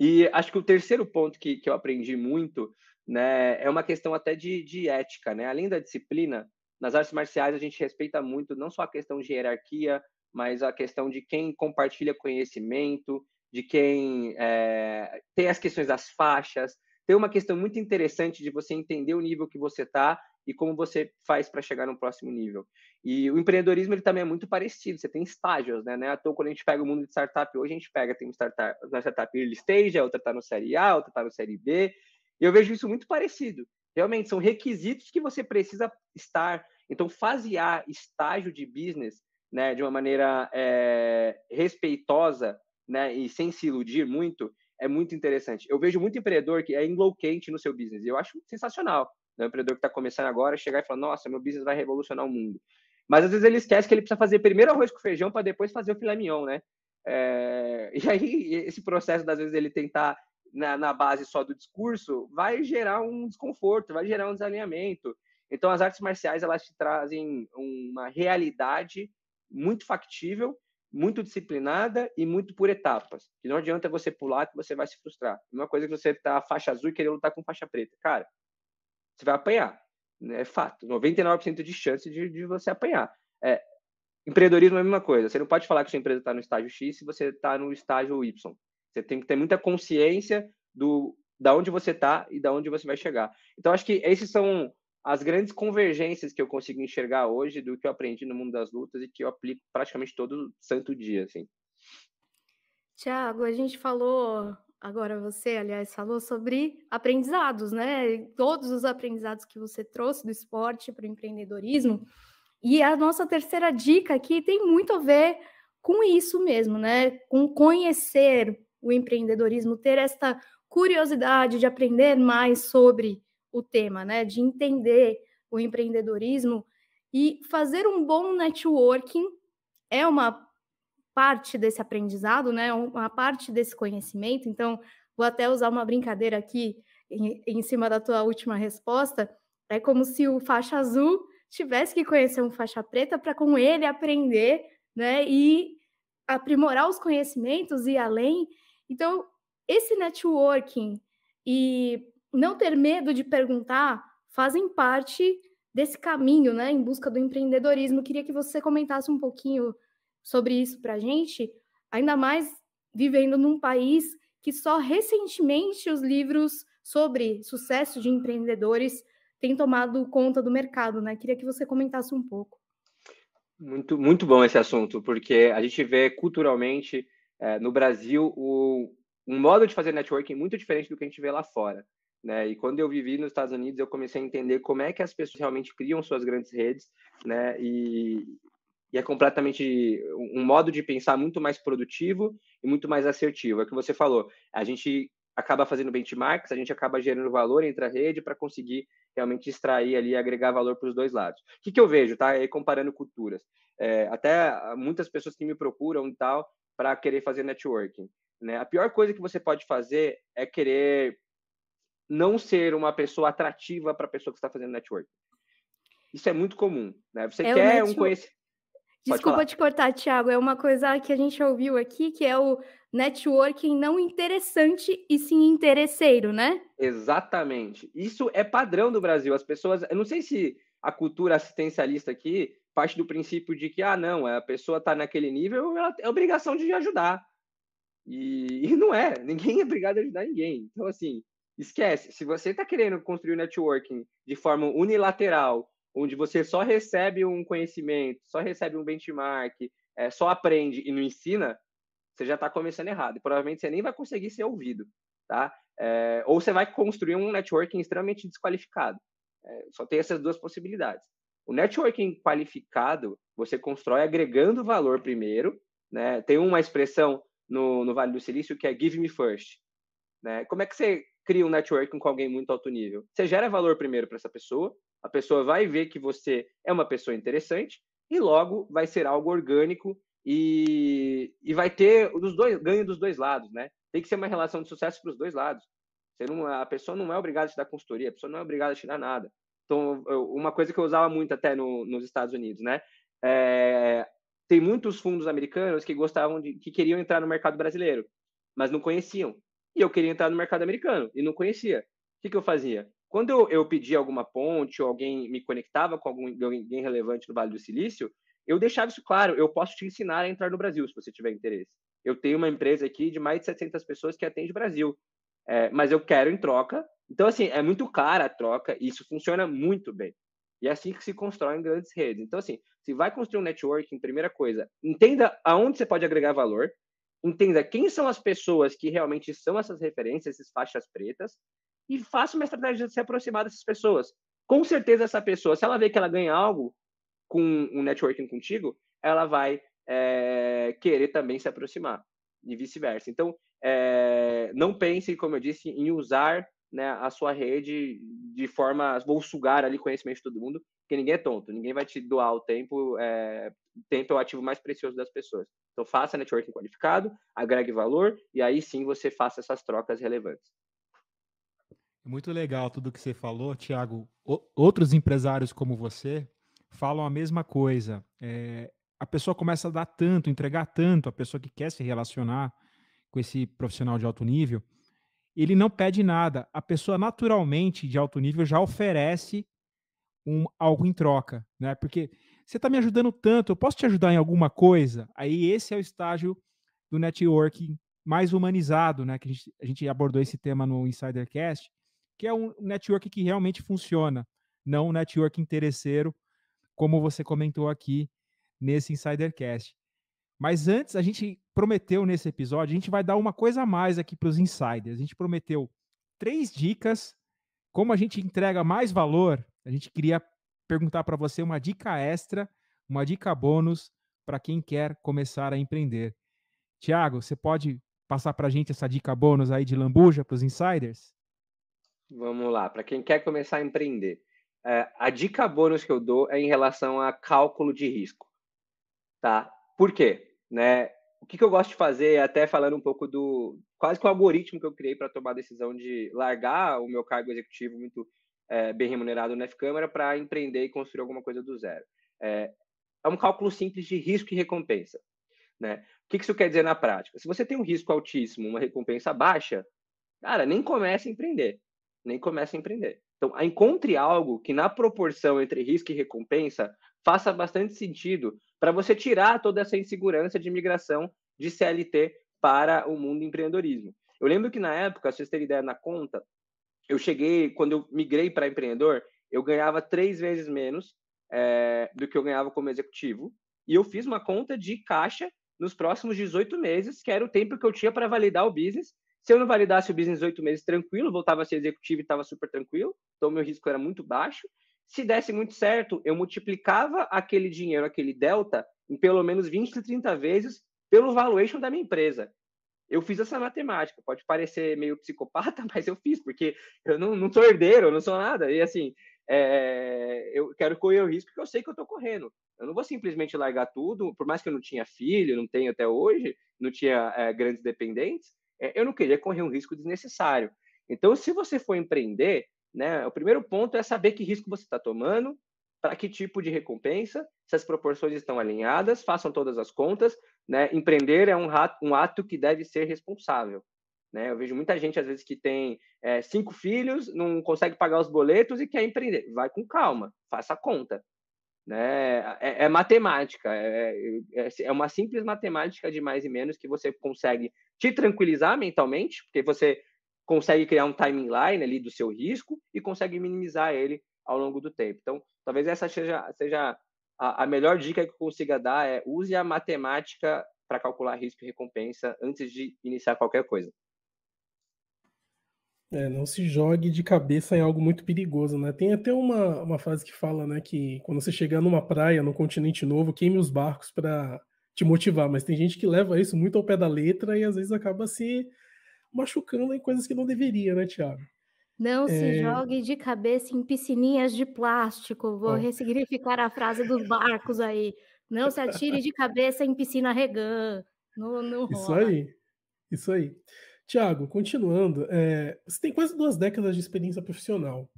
E acho que o terceiro ponto que, que eu aprendi muito, né, é uma questão até de, de ética, né? Além da disciplina, nas artes marciais a gente respeita muito não só a questão de hierarquia, mas a questão de quem compartilha conhecimento, de quem é, tem as questões das faixas, tem uma questão muito interessante de você entender o nível que você está e como você faz para chegar no próximo nível. E o empreendedorismo ele também é muito parecido, você tem estágios, né? né? À quando a gente pega o mundo de startup, hoje a gente pega, tem uma startup, uma startup early stage, a outra está no série A, a outra está no série B, e eu vejo isso muito parecido. Realmente, são requisitos que você precisa estar. Então, fasear A, estágio de business, né, de uma maneira é, respeitosa, né, e sem se iludir muito, é muito interessante. Eu vejo muito empreendedor que é enlouquente no seu business, e eu acho sensacional. Né? empreendedor que está começando agora chegar e falar: nossa, meu business vai revolucionar o mundo. Mas às vezes ele esquece que ele precisa fazer primeiro arroz com feijão para depois fazer o filé mignon, né? É... E aí, esse processo, das vezes, ele tentar na, na base só do discurso, vai gerar um desconforto, vai gerar um desalinhamento. Então, as artes marciais, elas te trazem uma realidade muito factível muito disciplinada e muito por etapas. Que não adianta você pular que você vai se frustrar. É uma coisa que você tá faixa azul e querer lutar com faixa preta. Cara, você vai apanhar. Né? É fato. 99% de chance de, de você apanhar. É, empreendedorismo é a mesma coisa. Você não pode falar que sua empresa está no estágio X se você está no estágio Y. Você tem que ter muita consciência do da onde você está e da onde você vai chegar. Então, acho que esses são as grandes convergências que eu consigo enxergar hoje do que eu aprendi no mundo das lutas e que eu aplico praticamente todo santo dia, assim. Tiago, a gente falou agora você, aliás, falou sobre aprendizados, né? Todos os aprendizados que você trouxe do esporte para o empreendedorismo. E a nossa terceira dica aqui tem muito a ver com isso mesmo, né? Com conhecer o empreendedorismo, ter esta curiosidade de aprender mais sobre o tema, né? De entender o empreendedorismo e fazer um bom networking é uma parte desse aprendizado, né? Uma parte desse conhecimento. Então, vou até usar uma brincadeira aqui em, em cima da tua última resposta. É como se o faixa azul tivesse que conhecer um faixa preta para com ele aprender, né? E aprimorar os conhecimentos e além. Então, esse networking e não ter medo de perguntar fazem parte desse caminho, né, em busca do empreendedorismo. queria que você comentasse um pouquinho sobre isso para a gente, ainda mais vivendo num país que só recentemente os livros sobre sucesso de empreendedores têm tomado conta do mercado, né? Queria que você comentasse um pouco. Muito, muito bom esse assunto, porque a gente vê culturalmente é, no Brasil o, um modo de fazer networking muito diferente do que a gente vê lá fora. Né? E quando eu vivi nos Estados Unidos, eu comecei a entender como é que as pessoas realmente criam suas grandes redes, né? E, e é completamente um modo de pensar muito mais produtivo e muito mais assertivo. É o que você falou. A gente acaba fazendo benchmarks, a gente acaba gerando valor entre a rede para conseguir realmente extrair ali, agregar valor para os dois lados. O que, que eu vejo, tá? Aí comparando culturas, é, até muitas pessoas que me procuram e tal para querer fazer networking. Né? A pior coisa que você pode fazer é querer não ser uma pessoa atrativa para a pessoa que está fazendo network. Isso é muito comum, né? Você é quer um conhecimento. Desculpa te cortar, Thiago. É uma coisa que a gente ouviu aqui, que é o networking não interessante e sim interesseiro, né? Exatamente. Isso é padrão do Brasil. As pessoas, eu não sei se a cultura assistencialista aqui parte do princípio de que, ah, não, a pessoa está naquele nível, ela é obrigação de ajudar. E, e, não é, ninguém é obrigado a ajudar ninguém. Então, assim, Esquece, se você está querendo construir networking de forma unilateral, onde você só recebe um conhecimento, só recebe um benchmark, é, só aprende e não ensina, você já está começando errado. E provavelmente você nem vai conseguir ser ouvido, tá? É, ou você vai construir um networking extremamente desqualificado. É, só tem essas duas possibilidades. O networking qualificado você constrói agregando valor primeiro, né? Tem uma expressão no, no Vale do Silício que é give me first, né? Como é que você cria um networking com alguém muito alto nível? Você gera valor primeiro para essa pessoa, a pessoa vai ver que você é uma pessoa interessante e logo vai ser algo orgânico e, e vai ter os dois, ganho dos dois lados, né? Tem que ser uma relação de sucesso para os dois lados. Não, a pessoa não é obrigada a te dar consultoria, a pessoa não é obrigada a te dar nada. Então, eu, uma coisa que eu usava muito até no, nos Estados Unidos, né? É, tem muitos fundos americanos que gostavam de, que queriam entrar no mercado brasileiro, mas não conheciam e eu queria entrar no mercado americano e não conhecia. O que, que eu fazia? Quando eu, eu pedia alguma ponte ou alguém me conectava com algum, alguém relevante no Vale do Silício, eu deixava isso claro. Eu posso te ensinar a entrar no Brasil, se você tiver interesse. Eu tenho uma empresa aqui de mais de 700 pessoas que atende Brasil. É, mas eu quero em troca. Então, assim, é muito cara a troca e isso funciona muito bem. E é assim que se constroem grandes redes. Então, assim, se vai construir um networking, primeira coisa, entenda aonde você pode agregar valor entenda quem são as pessoas que realmente são essas referências, essas faixas pretas, e faça uma estratégia de se aproximar dessas pessoas. Com certeza, essa pessoa, se ela vê que ela ganha algo com um networking contigo, ela vai é, querer também se aproximar, e vice-versa. Então, é, não pense, como eu disse, em usar né, a sua rede de forma. Vou sugar ali conhecimento de todo mundo. Porque ninguém é tonto, ninguém vai te doar o tempo. É, tempo é o ativo mais precioso das pessoas. Então faça networking qualificado, agregue valor e aí sim você faça essas trocas relevantes. Muito legal tudo que você falou, Tiago. Outros empresários como você falam a mesma coisa. É, a pessoa começa a dar tanto, entregar tanto, a pessoa que quer se relacionar com esse profissional de alto nível, ele não pede nada. A pessoa naturalmente de alto nível já oferece um, algo em troca, né? Porque você está me ajudando tanto, eu posso te ajudar em alguma coisa? Aí esse é o estágio do networking mais humanizado, né? Que a gente, a gente abordou esse tema no Insidercast, que é um network que realmente funciona, não um network interesseiro, como você comentou aqui nesse Insidercast. Mas antes, a gente prometeu nesse episódio, a gente vai dar uma coisa a mais aqui para os insiders. A gente prometeu três dicas como a gente entrega mais valor a gente queria perguntar para você uma dica extra, uma dica bônus para quem quer começar a empreender. Tiago, você pode passar para a gente essa dica bônus aí de lambuja para os insiders? Vamos lá, para quem quer começar a empreender. É, a dica bônus que eu dou é em relação a cálculo de risco. Tá? Por quê? Né? O que, que eu gosto de fazer, até falando um pouco do. quase que o algoritmo que eu criei para tomar a decisão de largar o meu cargo executivo muito é, bem remunerado na F-Câmara para empreender e construir alguma coisa do zero. É, é um cálculo simples de risco e recompensa. Né? O que isso quer dizer na prática? Se você tem um risco altíssimo, uma recompensa baixa, cara, nem comece a empreender. Nem comece a empreender. Então, encontre algo que, na proporção entre risco e recompensa, faça bastante sentido para você tirar toda essa insegurança de migração de CLT para o mundo empreendedorismo. Eu lembro que na época, se vocês terem ideia na conta, eu cheguei, quando eu migrei para empreendedor, eu ganhava três vezes menos é, do que eu ganhava como executivo. E eu fiz uma conta de caixa nos próximos 18 meses, que era o tempo que eu tinha para validar o business. Se eu não validasse o business oito meses tranquilo, voltava a ser executivo e estava super tranquilo, então meu risco era muito baixo. Se desse muito certo, eu multiplicava aquele dinheiro, aquele delta, em pelo menos 20, 30 vezes pelo valuation da minha empresa eu fiz essa matemática. Pode parecer meio psicopata, mas eu fiz, porque eu não, não sou herdeiro, eu não sou nada. E assim, é, eu quero correr o risco porque eu sei que eu estou correndo. Eu não vou simplesmente largar tudo, por mais que eu não tinha filho, não tenho até hoje, não tinha é, grandes dependentes, é, eu não queria correr um risco desnecessário. Então, se você for empreender, né, o primeiro ponto é saber que risco você está tomando, para que tipo de recompensa, se as proporções estão alinhadas, façam todas as contas, né? Empreender é um, rato, um ato que deve ser responsável. Né? Eu vejo muita gente, às vezes, que tem é, cinco filhos, não consegue pagar os boletos e quer empreender. Vai com calma, faça a conta. Né? É, é matemática, é, é, é, é uma simples matemática de mais e menos que você consegue te tranquilizar mentalmente, porque você consegue criar um timeline ali do seu risco e consegue minimizar ele ao longo do tempo. Então, talvez essa seja, seja a, a melhor dica que eu consiga dar é use a matemática para calcular risco e recompensa antes de iniciar qualquer coisa. É, não se jogue de cabeça em algo muito perigoso, né? Tem até uma, uma frase que fala, né, que quando você chegar numa praia, num continente novo, queime os barcos para te motivar, mas tem gente que leva isso muito ao pé da letra e às vezes acaba se machucando em coisas que não deveria, né, Tiago? Não se é. jogue de cabeça em piscininhas de plástico. Vou oh. ressignificar a frase dos barcos aí. Não se atire de cabeça em piscina regã. Não, não Isso aí. Isso aí. Tiago, continuando, é, você tem quase duas décadas de experiência profissional.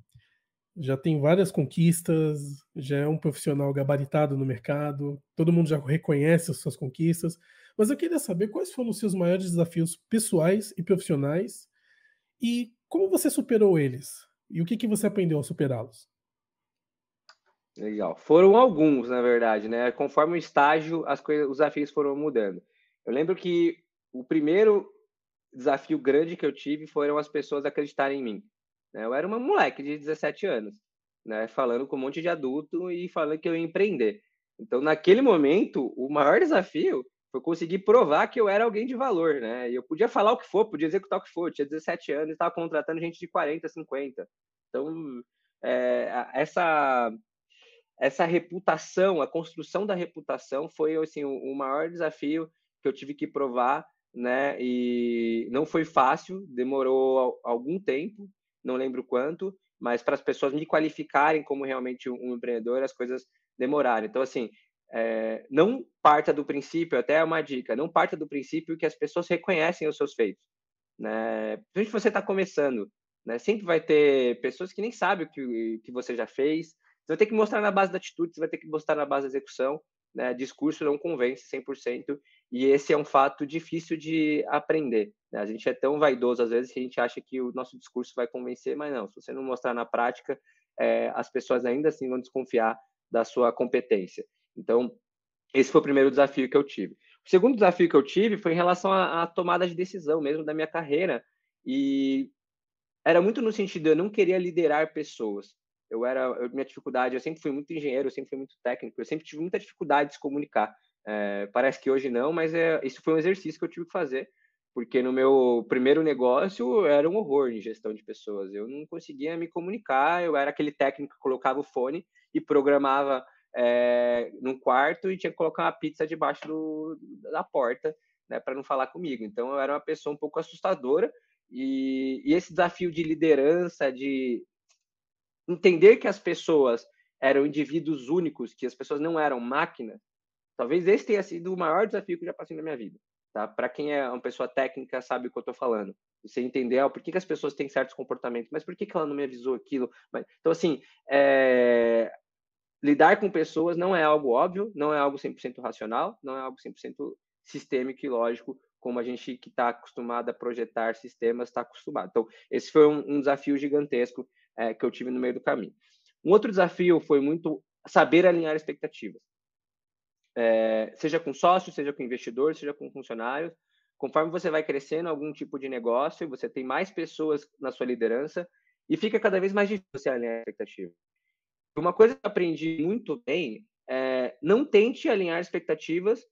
Já tem várias conquistas, já é um profissional gabaritado no mercado, todo mundo já reconhece as suas conquistas. Mas eu queria saber quais foram os seus maiores desafios pessoais e profissionais e como você superou eles? E o que, que você aprendeu a superá-los? Legal. Foram alguns, na verdade, né? Conforme o estágio, as coisas, os desafios foram mudando. Eu lembro que o primeiro desafio grande que eu tive foram as pessoas acreditarem em mim. Né? Eu era uma moleque de 17 anos, né? Falando com um monte de adulto e falando que eu ia empreender. Então, naquele momento, o maior desafio foi conseguir provar que eu era alguém de valor, né? E eu podia falar o que for, podia executar o que for. Eu tinha 17 anos e estava contratando gente de 40, 50. Então, é, essa essa reputação, a construção da reputação foi assim o, o maior desafio que eu tive que provar, né? E não foi fácil, demorou algum tempo, não lembro quanto, mas para as pessoas me qualificarem como realmente um empreendedor, as coisas demoraram. Então, assim, é, não parta do princípio, até é uma dica, não parta do princípio que as pessoas reconhecem os seus feitos. Né? Principalmente você está começando, né? sempre vai ter pessoas que nem sabem o que, que você já fez. Você vai ter que mostrar na base da atitude, você vai ter que mostrar na base da execução. Né? Discurso não convence 100%, e esse é um fato difícil de aprender. Né? A gente é tão vaidoso, às vezes, que a gente acha que o nosso discurso vai convencer, mas não, se você não mostrar na prática, é, as pessoas ainda assim vão desconfiar da sua competência. Então, esse foi o primeiro desafio que eu tive. O segundo desafio que eu tive foi em relação à, tomada de decisão mesmo da minha carreira. E era muito no sentido, eu não queria liderar pessoas. Eu era, eu, minha dificuldade, eu sempre fui muito engenheiro, eu sempre fui muito técnico, eu sempre tive muita dificuldade de se comunicar. É, parece que hoje não, mas é, isso foi um exercício que eu tive que fazer, porque no meu primeiro negócio era um horror em gestão de pessoas. Eu não conseguia me comunicar, eu era aquele técnico que colocava o fone e programava é, num quarto e tinha que colocar uma pizza debaixo do, da porta, né, para não falar comigo. Então eu era uma pessoa um pouco assustadora e, e, esse desafio de liderança, de entender que as pessoas eram indivíduos únicos, que as pessoas não eram máquinas, talvez esse tenha sido o maior desafio que eu já passei na minha vida. Tá? Para quem é uma pessoa técnica sabe o que eu estou falando. Você entender oh, por que, que, as pessoas têm certos comportamentos, mas por que, que ela não me avisou aquilo? Mas, então, assim, é, lidar com pessoas não é algo óbvio, não é algo 100% racional, não é algo 100% sistêmico e lógico, como a gente que está acostumado a projetar sistemas está acostumado. Então, esse foi um, um desafio gigantesco é, que eu tive no meio do caminho. Um outro desafio foi muito saber alinhar expectativas, é, seja com sócio, seja com investidor, seja com funcionários. Conforme você vai crescendo algum tipo de negócio, você tem mais pessoas na sua liderança e fica cada vez mais difícil você alinhar expectativas. Uma coisa que eu aprendi muito bem é não tente alinhar expectativas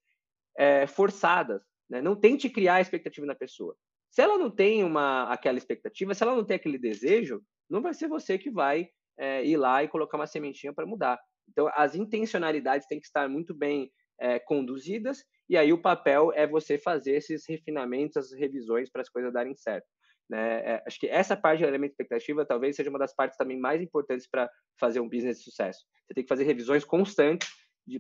é, forçadas, né? não tente criar expectativa na pessoa. Se ela não tem uma, aquela expectativa, se ela não tem aquele desejo, não vai ser você que vai é, ir lá e colocar uma sementinha para mudar. Então, as intencionalidades têm que estar muito bem é, conduzidas, e aí o papel é você fazer esses refinamentos, essas revisões para as coisas darem certo. Né? É, acho que essa parte de elemento expectativa talvez seja uma das partes também mais importantes para fazer um business de sucesso. Você tem que fazer revisões constantes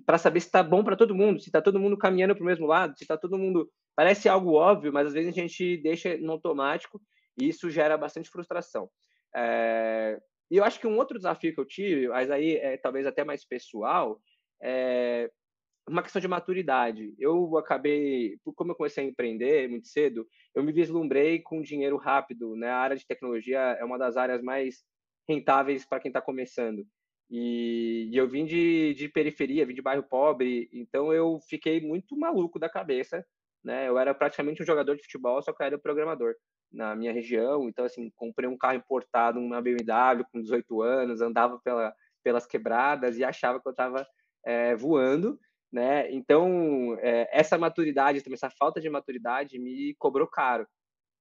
para saber se está bom para todo mundo, se está todo mundo caminhando para o mesmo lado, se está todo mundo. Parece algo óbvio, mas às vezes a gente deixa no automático e isso gera bastante frustração. É... E eu acho que um outro desafio que eu tive, mas aí é talvez até mais pessoal, é uma questão de maturidade. Eu acabei, como eu comecei a empreender muito cedo, eu me vislumbrei com dinheiro rápido, né? A área de tecnologia é uma das áreas mais rentáveis para quem está começando. E, e, eu vim de, de periferia, vim de bairro pobre, então eu fiquei muito maluco da cabeça, né? Eu era praticamente um jogador de futebol, só que eu era programador na minha região. Então, assim, comprei um carro importado, uma BMW com 18 anos, andava pela, pelas quebradas e achava que eu estava é, eh, voando né? Então, é, essa maturidade, também essa falta de maturidade me cobrou caro.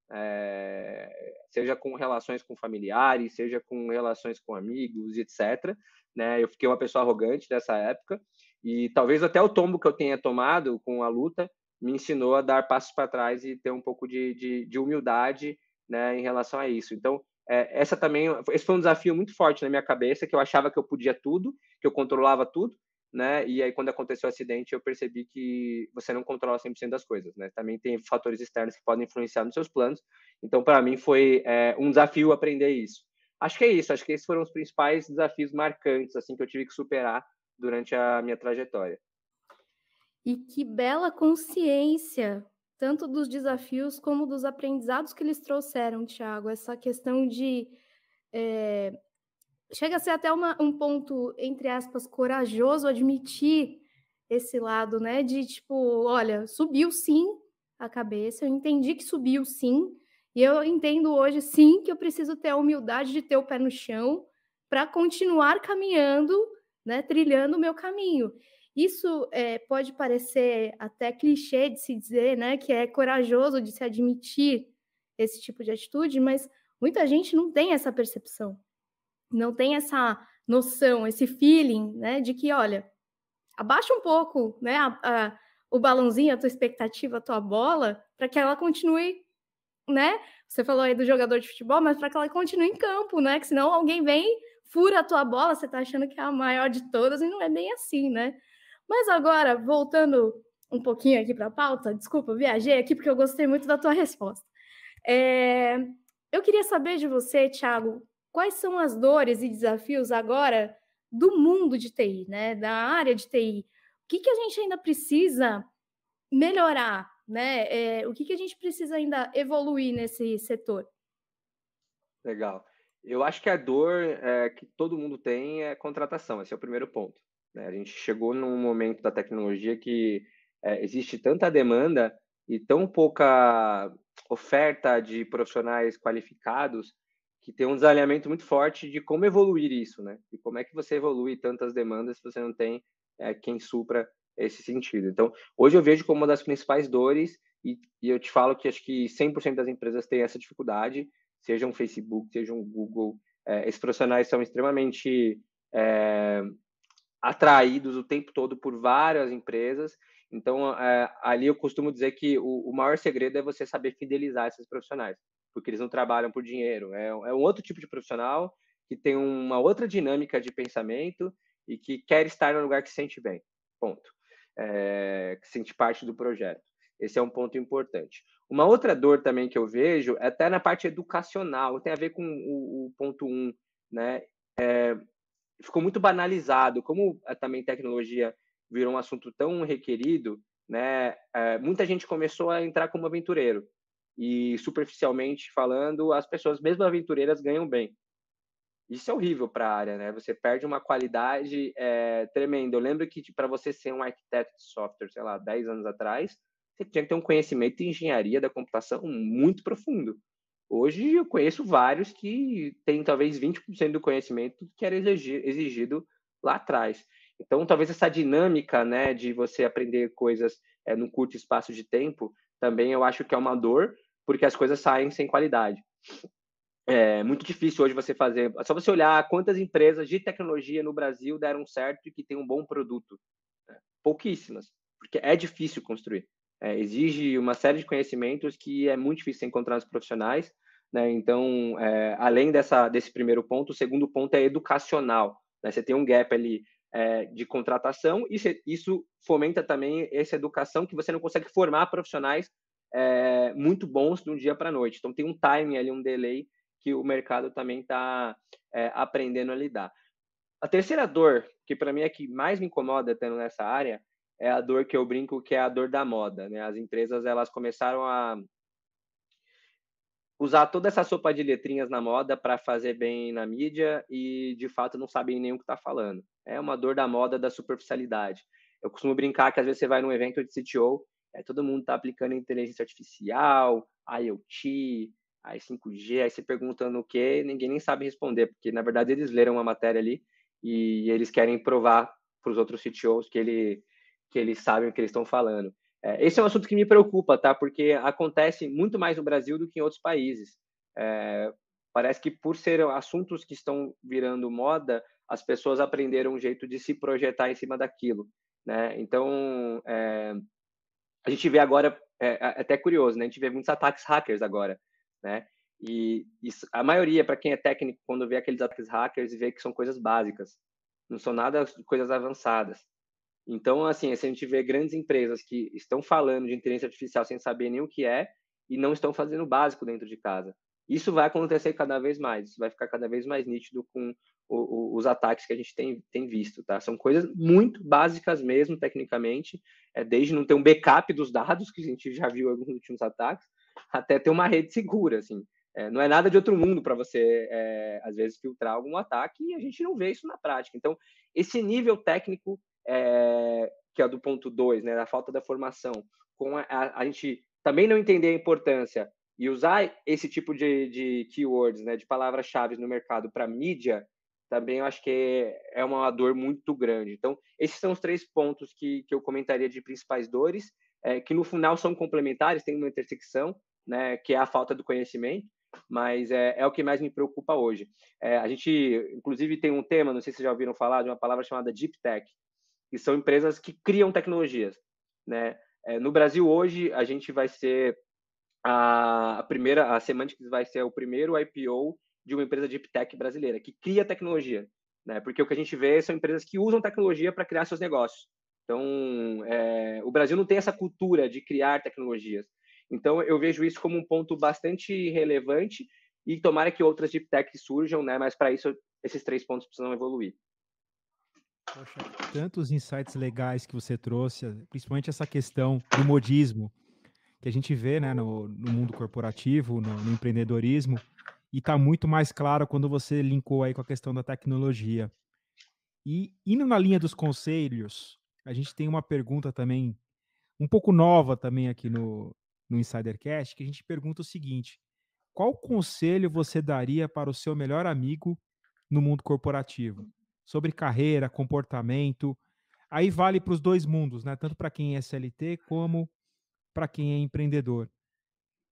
É, seja com relações com familiares, seja com relações com amigos, etc. Né? Eu fiquei uma pessoa arrogante nessa época e talvez até o tombo que eu tenha tomado com a luta me ensinou a dar passos para trás e ter um pouco de, de, de humildade né, em relação a isso. Então, é, essa também, esse foi um desafio muito forte na minha cabeça, que eu achava que eu podia tudo, que eu controlava tudo, né? E aí quando aconteceu o acidente, eu percebi que você não controla 100% das coisas, né? Também tem fatores externos que podem influenciar nos seus planos. Então, para mim foi é, um desafio aprender isso. Acho que é isso, acho que esses foram os principais desafios marcantes assim que eu tive que superar durante a minha trajetória. E que bela consciência, tanto dos desafios como dos aprendizados que eles trouxeram, Tiago. Essa questão de é, chega a ser até uma, um ponto, entre aspas, corajoso admitir esse lado, né? De tipo, olha, subiu sim a cabeça, eu entendi que subiu sim, e eu entendo hoje sim que eu preciso ter a humildade de ter o pé no chão para continuar caminhando, né? Trilhando o meu caminho. Isso é, pode parecer até clichê de se dizer, né? Que é corajoso de se admitir esse tipo de atitude, mas muita gente não tem essa percepção não tem essa noção, esse feeling, né, de que, olha, abaixa um pouco, né, a, a, o balãozinho, a tua expectativa, a tua bola, para que ela continue, né? Você falou aí do jogador de futebol, mas para que ela continue em campo, né? Que senão alguém vem, fura a tua bola, você tá achando que é a maior de todas e não é bem assim, né? Mas agora, voltando um pouquinho aqui para a pauta, desculpa, viajei aqui porque eu gostei muito da tua resposta. É... Eu queria saber de você, Thiago, quais são as dores e desafios agora do mundo de TI, né? Da área de TI. O que, que a gente ainda precisa melhorar, né? É, o que, que a gente precisa ainda evoluir nesse setor? Legal. Eu acho que a dor é, que todo mundo tem é contratação. Esse é o primeiro ponto. Né? A gente chegou num momento da tecnologia que é, existe tanta demanda e tão pouca oferta de profissionais qualificados que tem um desalinhamento muito forte de como evoluir isso, né? E como é que você evolui tantas demandas se você não tem é, quem supra esse sentido. Então, hoje eu vejo como uma das principais dores e, e eu te falo que acho que 100% das empresas têm essa dificuldade, seja um Facebook, seja um Google. É, esses profissionais são extremamente é, atraídos o tempo todo por várias empresas. Então, é, ali eu costumo dizer que o, o maior segredo é você saber fidelizar esses profissionais porque eles não trabalham por dinheiro. É, é um outro tipo de profissional que tem uma outra dinâmica de pensamento e que quer estar no lugar que se sente bem. Ponto. É, que se sente parte do projeto. Esse é um ponto importante. Uma outra dor também que eu vejo, é até na parte educacional, tem a ver com o, o ponto 1, um, né? É, ficou muito banalizado, como é, também tecnologia virou um assunto tão requerido, né? É, muita gente começou a entrar como aventureiro e superficialmente falando, as pessoas, mesmo aventureiras, ganham bem. Isso é horrível para a área, né? Você perde uma qualidade é, tremenda. Eu lembro que para você ser um arquiteto de software, sei lá, 10 anos atrás, você tinha que ter um conhecimento de engenharia da computação muito profundo. Hoje eu conheço vários que têm talvez 20% do conhecimento que era exigido lá atrás. Então, talvez essa dinâmica né, de você aprender coisas é, num curto espaço de tempo também eu acho que é uma dor, porque as coisas saem sem qualidade. É muito difícil hoje você fazer. É só você olhar quantas empresas de tecnologia no Brasil deram certo e que têm um bom produto. É, pouquíssimas, porque é difícil construir. É, exige uma série de conhecimentos que é muito difícil encontrar nos profissionais. Né? Então, é, além dessa, desse primeiro ponto, o segundo ponto é educacional. Né? Você tem um gap ali é, de contratação e cê, isso fomenta também essa educação que você não consegue formar profissionais é, muito bons de um dia para a noite. Então tem um timing ali, um delay que o mercado também está é, aprendendo a lidar. A terceira dor, que para mim é que mais me incomoda tendo nessa área, é a dor que eu brinco que é a dor da moda, né? As empresas elas começaram a usar toda essa sopa de letrinhas na moda para fazer bem na mídia e de fato não sabem nem o que está falando. É uma dor da moda da superficialidade. Eu costumo brincar que às vezes você vai num evento de CTO é, todo mundo está aplicando inteligência artificial, IoT, aí 5G, aí se perguntando o que, ninguém nem sabe responder, porque na verdade eles leram uma matéria ali e eles querem provar para os outros CTOs que, ele, que eles sabem o que eles estão falando. É, esse é um assunto que me preocupa, tá? Porque acontece muito mais no Brasil do que em outros países. É, parece que por ser assuntos que estão virando moda, as pessoas aprenderam um jeito de se projetar em cima daquilo, né? Então, é, a gente vê agora, é, é, é, até curioso, né? A gente vê muitos ataques hackers agora, né? E isso, a maioria, para quem é técnico, quando vê aqueles ataques hackers, vê que são coisas básicas, não são nada coisas avançadas. Então, assim, se a gente vê grandes empresas que estão falando de inteligência artificial sem saber nem o que é e não estão fazendo o básico dentro de casa. Isso vai acontecer cada vez mais, isso vai ficar cada vez mais nítido com os ataques que a gente tem, tem visto, tá? São coisas muito básicas mesmo, tecnicamente, é desde não ter um backup dos dados, que a gente já viu alguns últimos ataques, até ter uma rede segura, assim. É, não é nada de outro mundo para você, é, às vezes, filtrar algum ataque e a gente não vê isso na prática. Então, esse nível técnico, é, que é do ponto 2, né, da falta da formação, com a, a, a, gente também não entender a importância e usar esse tipo de, de keywords, né, de palavras-chave no mercado para mídia também eu acho que é, é uma dor muito grande. Então, esses são os três pontos que, que eu comentaria de principais dores, é, que no final são complementares, tem uma intersecção, né, que é a falta do conhecimento, mas é, é o que mais me preocupa hoje. É, a gente, inclusive, tem um tema, não sei se vocês já ouviram falar, de uma palavra chamada Deep Tech, que são empresas que criam tecnologias. Né? É, no Brasil, hoje, a gente vai ser a, a primeira, a Semantics vai ser o primeiro IPO de uma empresa de tech brasileira, que cria tecnologia. Né? Porque o que a gente vê são empresas que usam tecnologia para criar seus negócios. Então, é, o Brasil não tem essa cultura de criar tecnologias. Então, eu vejo isso como um ponto bastante relevante e tomara que outras deep tech surjam, né? Mas para isso, esses três pontos precisam evoluir. Poxa, tantos insights legais que você trouxe, principalmente essa questão do modismo que a gente vê, né, no, no mundo corporativo, no, no empreendedorismo, e está muito mais claro quando você linkou aí com a questão da tecnologia. E indo na linha dos conselhos, a gente tem uma pergunta também, um pouco nova também aqui no, no Insidercast, que a gente pergunta o seguinte: qual conselho você daria para o seu melhor amigo no mundo corporativo? Sobre carreira, comportamento. Aí vale para os dois mundos, né? Tanto para quem é SLT como para quem é empreendedor.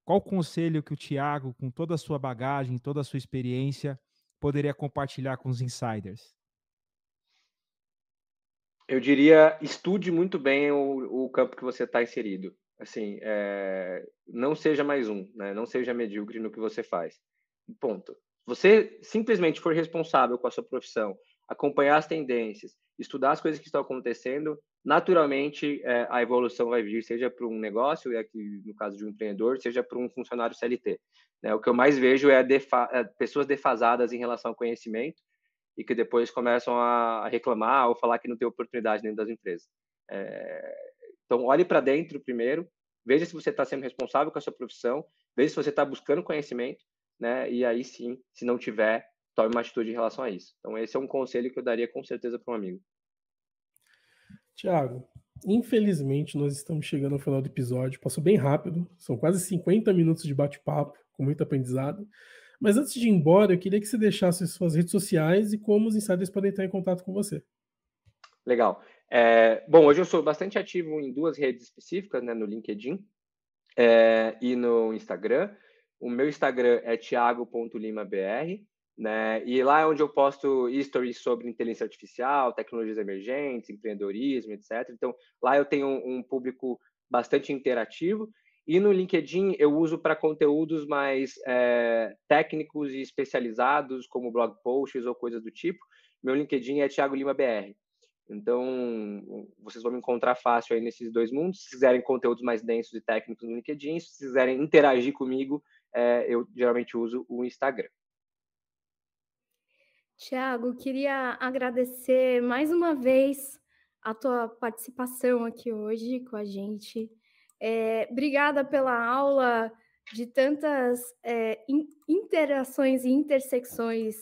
Qual o conselho que o Tiago, com toda a sua bagagem, toda a sua experiência, poderia compartilhar com os insiders? Eu diria, estude muito bem o, o campo que você está inserido. Assim, é, não seja mais um, né? não seja medíocre no que você faz. Ponto. Você simplesmente for responsável com a sua profissão, acompanhar as tendências, estudar as coisas que estão acontecendo, naturalmente é, a evolução vai vir, seja para um negócio, e aqui no caso de um empreendedor, seja para um funcionário CLT. Né? O que eu mais vejo é, defa é, pessoas defasadas em relação ao conhecimento e que depois começam a reclamar ou falar que não tem oportunidade dentro das empresas. É... Então, olhe para dentro primeiro, veja se você está sendo responsável com a sua profissão, veja se você está buscando conhecimento, né? E aí sim, se não tiver, tome uma atitude em relação a isso. Então, esse é um conselho que eu daria com certeza para um amigo. Tiago, infelizmente nós estamos chegando ao final do episódio. Passou bem rápido, são quase 50 minutos de bate-papo, com muito aprendizado. Mas antes de ir embora, eu queria que você deixasse suas redes sociais e como os insiders podem entrar em contato com você. Legal. É, bom, hoje eu sou bastante ativo em duas redes específicas, né, no LinkedIn é, e no Instagram. O meu Instagram é thiago.limabr né? E lá é onde eu posto stories sobre inteligência artificial, tecnologias emergentes, empreendedorismo, etc. Então, lá eu tenho um, público bastante interativo. E no LinkedIn eu uso para conteúdos mais é, técnicos e especializados, como blog posts ou coisas do tipo. Meu LinkedIn é Thiago Lima BR. Então, vocês vão me encontrar fácil aí nesses dois mundos. Se quiserem conteúdos mais densos e técnicos no LinkedIn, se quiserem interagir comigo, é, eu geralmente uso o Instagram. Tiago, queria agradecer mais uma vez a tua participação aqui hoje com a gente. É, obrigada pela aula de tantas é, in, interações e intersecções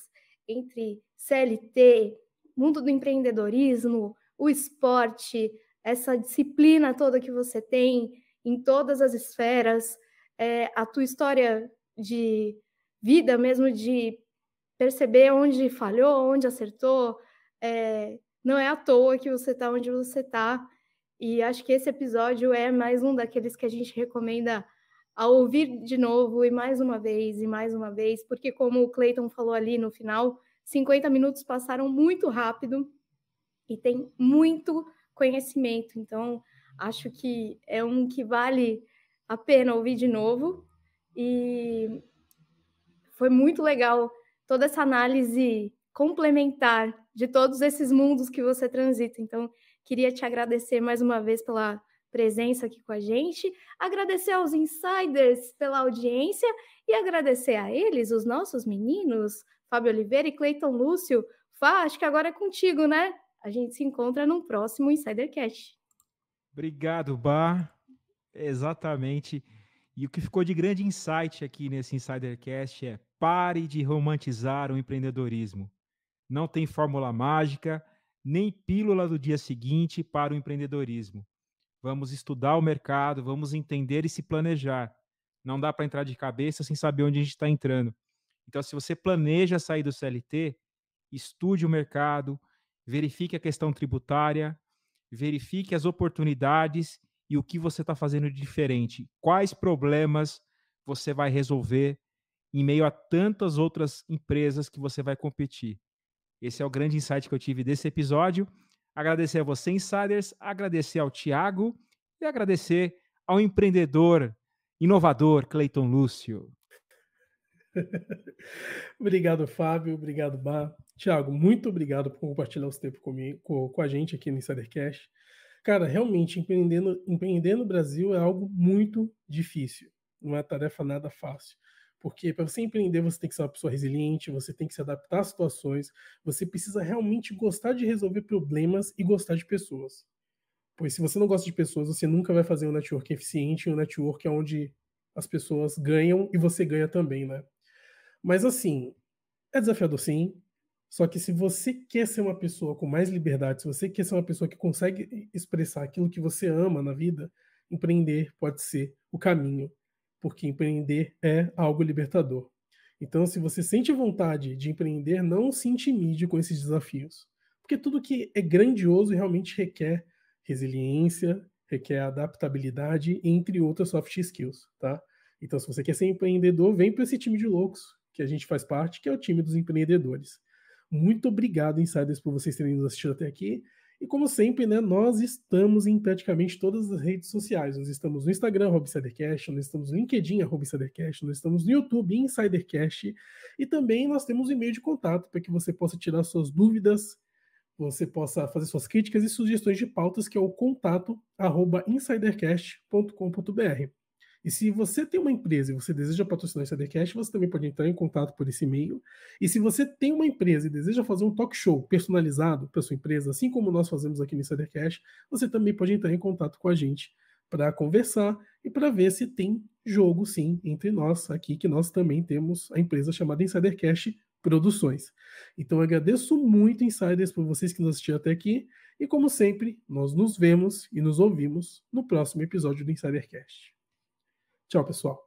entre CLT, mundo do empreendedorismo, o esporte, essa disciplina toda que você tem em todas as esferas, é, a tua história de vida mesmo de perceber onde falhou, onde acertou. É, não é à toa que você está onde você está. E acho que esse episódio é mais um daqueles que a gente recomenda a ouvir de novo e mais uma vez e mais uma vez, porque como o Clayton falou ali no final, 50 minutos passaram muito rápido e tem muito conhecimento. Então, acho que é um que vale a pena ouvir de novo e foi muito legal toda essa análise complementar de todos esses mundos que você transita. Então, queria te agradecer mais uma vez pela presença aqui com a gente, agradecer aos insiders pela audiência e agradecer a eles, os nossos meninos, Fábio Oliveira e Cleiton Lúcio. Fá, acho que agora é contigo, né? A gente se encontra num próximo Insidercast. Obrigado, Bar. Exatamente. E o que ficou de grande insight aqui nesse Insidercast é pare de romantizar o empreendedorismo. Não tem fórmula mágica, nem pílula do dia seguinte para o empreendedorismo. Vamos estudar o mercado, vamos entender e se planejar. Não dá para entrar de cabeça sem saber onde a gente está entrando. Então, se você planeja sair do CLT, estude o mercado, verifique a questão tributária, verifique as oportunidades e o que você está fazendo de diferente. Quais problemas você vai resolver em meio a tantas outras empresas que você vai competir. Esse é o grande insight que eu tive desse episódio. Agradecer a você, insiders, agradecer ao Tiago e agradecer ao empreendedor inovador Cleiton Lúcio. obrigado, Fábio. Obrigado, Bar. Tiago, muito obrigado por compartilhar o seu tempo comigo, com, com a gente aqui no Insidercast. Cara, realmente, empreender no, empreender no Brasil é algo muito difícil. Não é tarefa nada fácil. Porque para você empreender, você tem que ser uma pessoa resiliente, você tem que se adaptar às situações, você precisa realmente gostar de resolver problemas e gostar de pessoas. Pois se você não gosta de pessoas, você nunca vai fazer um network eficiente, um network onde as pessoas ganham e você ganha também, né? Mas assim, é desafiador sim. Só que se você quer ser uma pessoa com mais liberdade, se você quer ser uma pessoa que consegue expressar aquilo que você ama na vida, empreender pode ser o caminho porque empreender é algo libertador. Então, se você sente vontade de empreender, não se intimide com esses desafios. Porque tudo que é grandioso realmente requer resiliência, requer adaptabilidade, entre outras soft skills, tá? Então, se você quer ser empreendedor, vem para esse time de loucos que a gente faz parte, que é o time dos empreendedores. Muito obrigado, insiders, por vocês terem nos assistido até aqui. E como sempre, né, nós estamos em praticamente todas as redes sociais. Nós estamos no Instagram, RobSiderCast, nós estamos no LinkedIn, RobSiderCast, nós estamos no YouTube, InsiderCast, e também nós temos um e-mail de contato para que você possa tirar suas dúvidas, você possa fazer suas críticas e sugestões de pautas, que é o contato arroba insidercast.com.br. E se você tem uma empresa e você deseja patrocinar esse ADCast, você também pode entrar em contato por esse e-mail. E se você tem uma empresa e deseja fazer um talk show personalizado para sua empresa, assim como nós fazemos aqui no ADCast, você também pode entrar em contato com a gente para conversar e para ver se tem jogo sim entre nós aqui, que nós também temos a empresa chamada Insidercast Produções. Então eu agradeço muito, Insiders, por vocês que nos assistiram até aqui. E como sempre, nós nos vemos e nos ouvimos no próximo episódio do Insidercast. Tchau, pessoal.